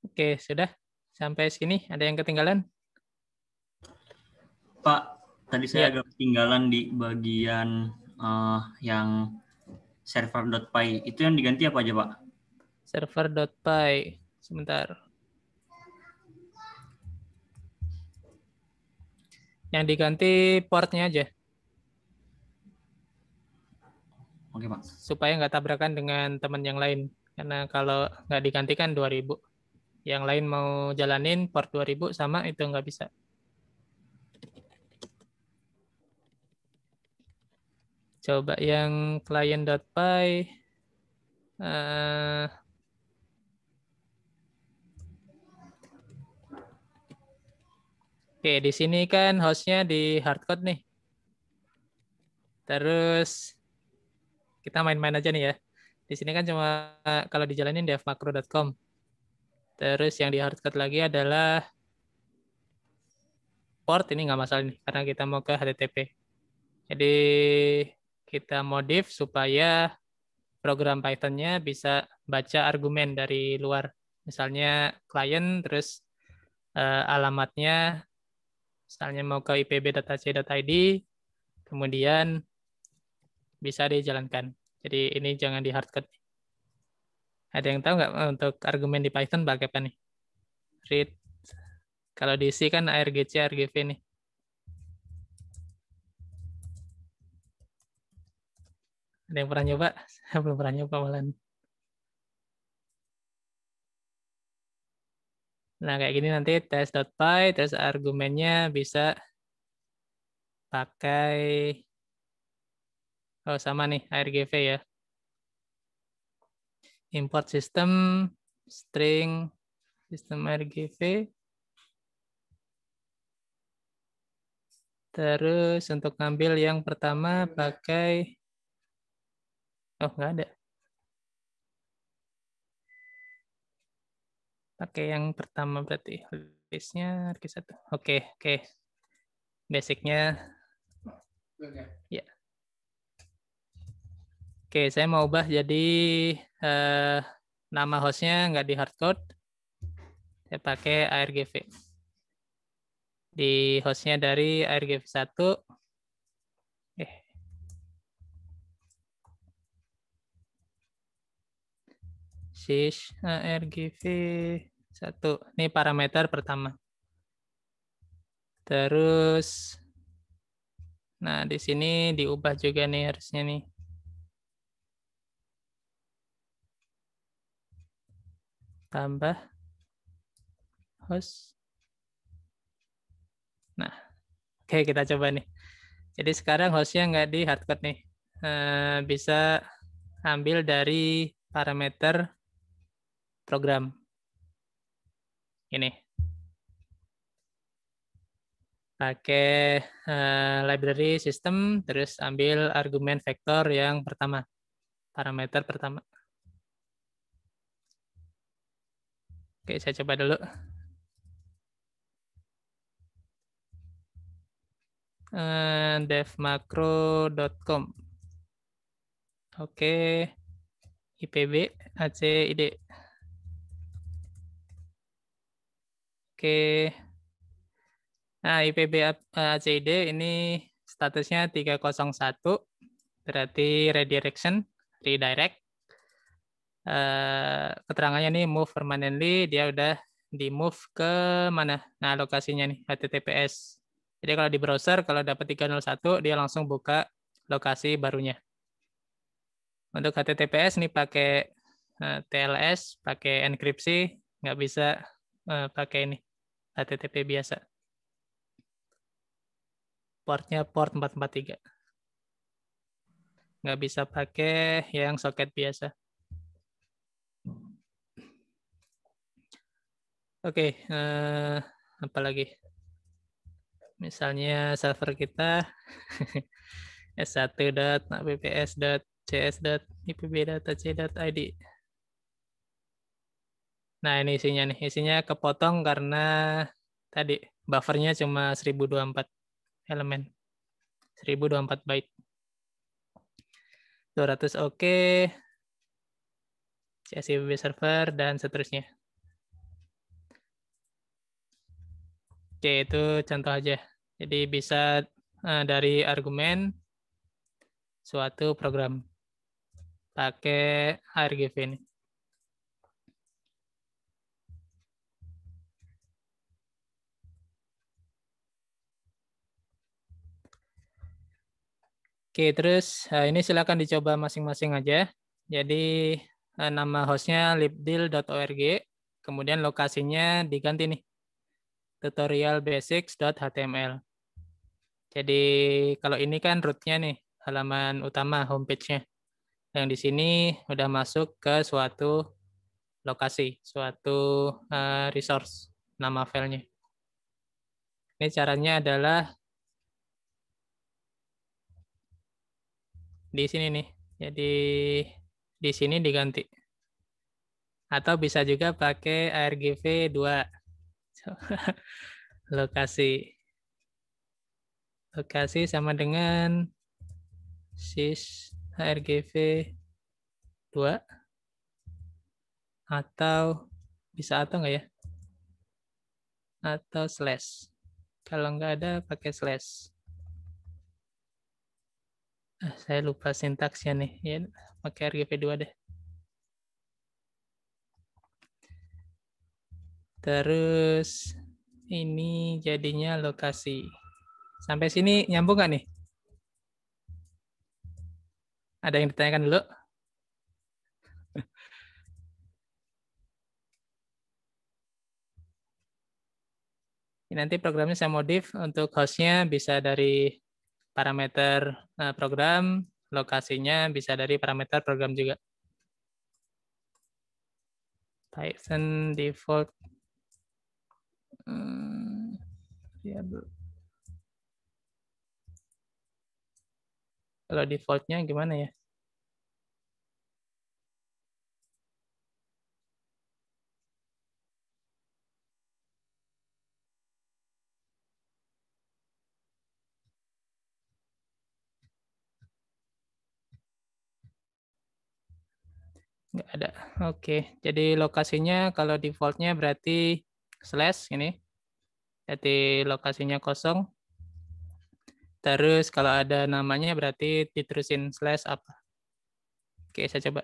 Oke, sudah. Sampai sini, ada yang ketinggalan? Pak, tadi saya ya. agak ketinggalan di bagian uh, yang server.py itu yang diganti apa aja pak? server.py sebentar yang diganti portnya aja oke pak supaya nggak tabrakan dengan teman yang lain karena kalau nggak digantikan 2000 yang lain mau jalanin port 2000 sama itu nggak bisa Coba yang client.py uh, eh, Oke, di sini kan hostnya di hardcode nih. Terus kita main-main aja nih ya. Di sini kan cuma kalau dijalanin devmacro.com. Terus yang di hardcode lagi adalah port ini nggak masalah nih karena kita mau ke HTTP. Jadi kita modif supaya program Python-nya bisa baca argumen dari luar. Misalnya klien terus uh, alamatnya misalnya mau ke ipb.ac.id kemudian bisa dijalankan. Jadi ini jangan di hardcode. Ada yang tahu nggak eh, untuk argumen di Python bagaimana nih? Read. Kalau di C kan argc, argv nih. Ada yang pernah nyoba? Saya belum pernah nyoba malahan. Nah, kayak gini nanti test.py, terus argumennya bisa pakai, oh sama nih, argv ya. Import system, string, system argv. Terus untuk ngambil yang pertama pakai Oh, nggak ada. Pakai yang pertama berarti listnya harga satu. Oke, okay, oke. Okay. Basicnya. Ya. Oke, okay, saya mau ubah jadi eh, nama hostnya nggak di hardcode. Saya pakai ARGV. Di hostnya dari ARGV 1, sis eh, RGV satu Ini parameter pertama. Terus nah di sini diubah juga nih harusnya nih. Tambah host. Nah, oke kita coba nih. Jadi sekarang hostnya nggak di hardcode nih. Eh, bisa ambil dari parameter program ini pakai uh, library system terus ambil argumen vektor yang pertama parameter pertama oke saya coba dulu uh, eh, devmacro.com oke IPB id Oke. Nah, IPB ACD eh, ini statusnya 301, berarti redirection, redirect. Eh, keterangannya nih move permanently, dia udah di move ke mana? Nah, lokasinya nih HTTPS. Jadi kalau di browser kalau dapat 301 dia langsung buka lokasi barunya. Untuk HTTPS nih pakai eh, TLS, pakai enkripsi, nggak bisa pakai ini HTTP biasa. Portnya port 443. Nggak bisa pakai yang soket biasa. Oke, okay, eh, apa lagi? Misalnya server kita s1.apps.cs.ipb.ac.id. Nah, ini isinya nih. Isinya kepotong karena tadi buffernya cuma 1024 elemen. 1024 byte. 200 oke. Okay. server, dan seterusnya. Oke, itu contoh aja. Jadi bisa eh, dari argumen suatu program pakai ARGV ini. Oke, terus eh, ini silakan dicoba masing-masing aja. Jadi eh, nama hostnya libdeal.org, kemudian lokasinya diganti nih, tutorial tutorialbasics.html. Jadi kalau ini kan rootnya nih, halaman utama homepage-nya. Yang di sini udah masuk ke suatu lokasi, suatu eh, resource, nama filenya. Ini caranya adalah di sini nih. Jadi di sini diganti. Atau bisa juga pakai RGV 2. Lokasi. Lokasi sama dengan sys RGV 2 atau bisa atau enggak ya? Atau slash. Kalau enggak ada pakai slash. Ah, saya lupa sintaksnya nih ya pakai RGP2 deh terus ini jadinya lokasi sampai sini nyambung nggak nih ada yang ditanyakan dulu nanti programnya saya modif untuk hostnya bisa dari parameter eh, program, lokasinya bisa dari parameter program juga. Python default variable. Hmm, ya, Kalau defaultnya gimana ya? Nggak ada. Oke, jadi lokasinya kalau defaultnya berarti slash ini. Jadi lokasinya kosong. Terus kalau ada namanya berarti diterusin slash apa. Oke, saya coba.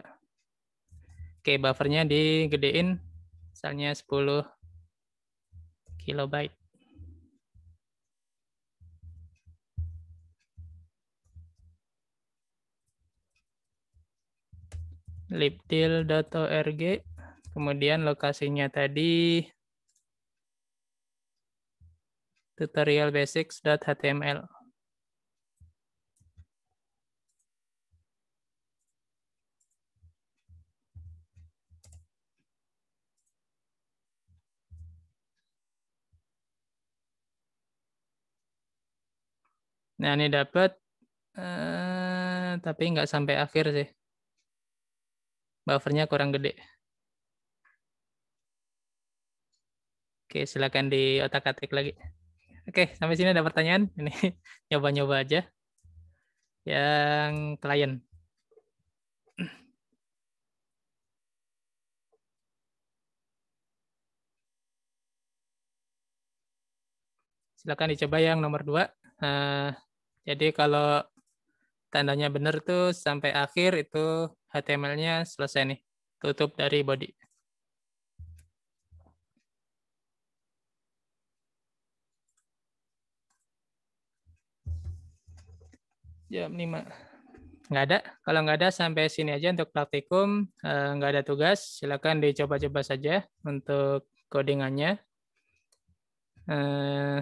Oke, buffernya digedein. Misalnya 10 kilobyte. liptil.org kemudian lokasinya tadi tutorialbasics.html Nah, ini dapat, eh, tapi nggak sampai akhir sih buffernya kurang gede. Oke, silakan di otak-atik lagi. Oke, sampai sini ada pertanyaan? Ini nyoba-nyoba aja. Yang klien. Silakan dicoba yang nomor dua. Eh, jadi kalau tandanya benar tuh sampai akhir itu HTML-nya selesai nih. Tutup dari body. Jam 5. Nggak ada. Kalau nggak ada, sampai sini aja untuk praktikum. Eh, nggak ada tugas, silakan dicoba-coba saja untuk codingannya. Eh,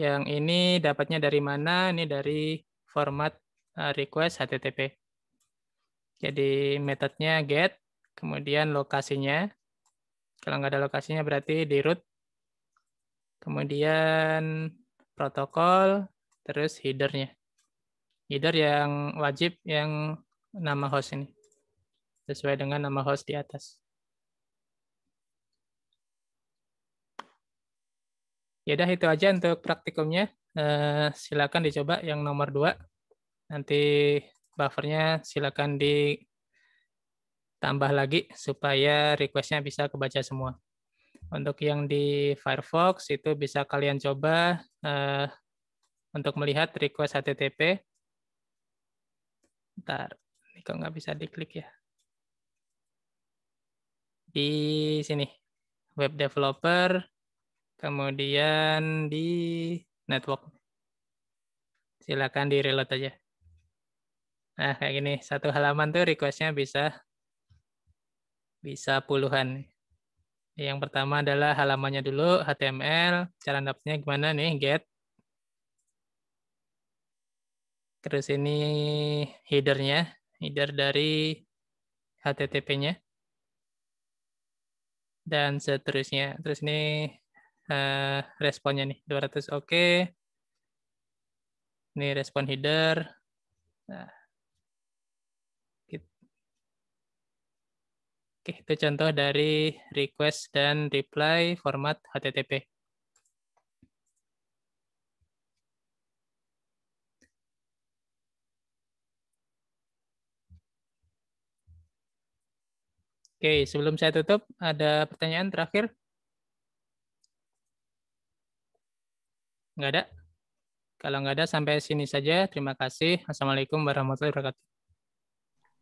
yang ini dapatnya dari mana? Ini dari format eh, request HTTP. Jadi metodenya get, kemudian lokasinya. Kalau nggak ada lokasinya berarti di root. Kemudian protokol, terus headernya. Header yang wajib yang nama host ini. Sesuai dengan nama host di atas. Yaudah itu aja untuk praktikumnya. Eh, silakan dicoba yang nomor dua. Nanti buffernya silakan ditambah lagi supaya requestnya bisa kebaca semua. Untuk yang di Firefox itu bisa kalian coba eh, untuk melihat request HTTP. Ntar, ini kok nggak bisa diklik ya. Di sini, web developer, kemudian di network. Silakan di reload aja. Nah, kayak gini. Satu halaman tuh requestnya bisa bisa puluhan. Yang pertama adalah halamannya dulu, HTML. Cara dapatnya gimana nih? Get. Terus ini headernya, header dari HTTP-nya. Dan seterusnya. Terus ini uh, responnya nih 200 oke okay. ini respon header nah Oke, itu contoh dari request dan reply format HTTP. Oke, sebelum saya tutup, ada pertanyaan terakhir? Nggak ada? Kalau nggak ada, sampai sini saja. Terima kasih. Assalamualaikum warahmatullahi wabarakatuh.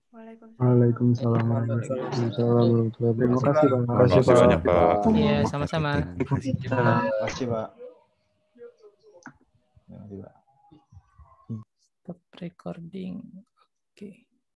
Waalaikumsalam waalaikumsalam Terima kasih, Pak. Terima kasih, banyak, Pak. Iya, sama-sama. Terima kasih, Pak. Stop recording. Oke. Okay.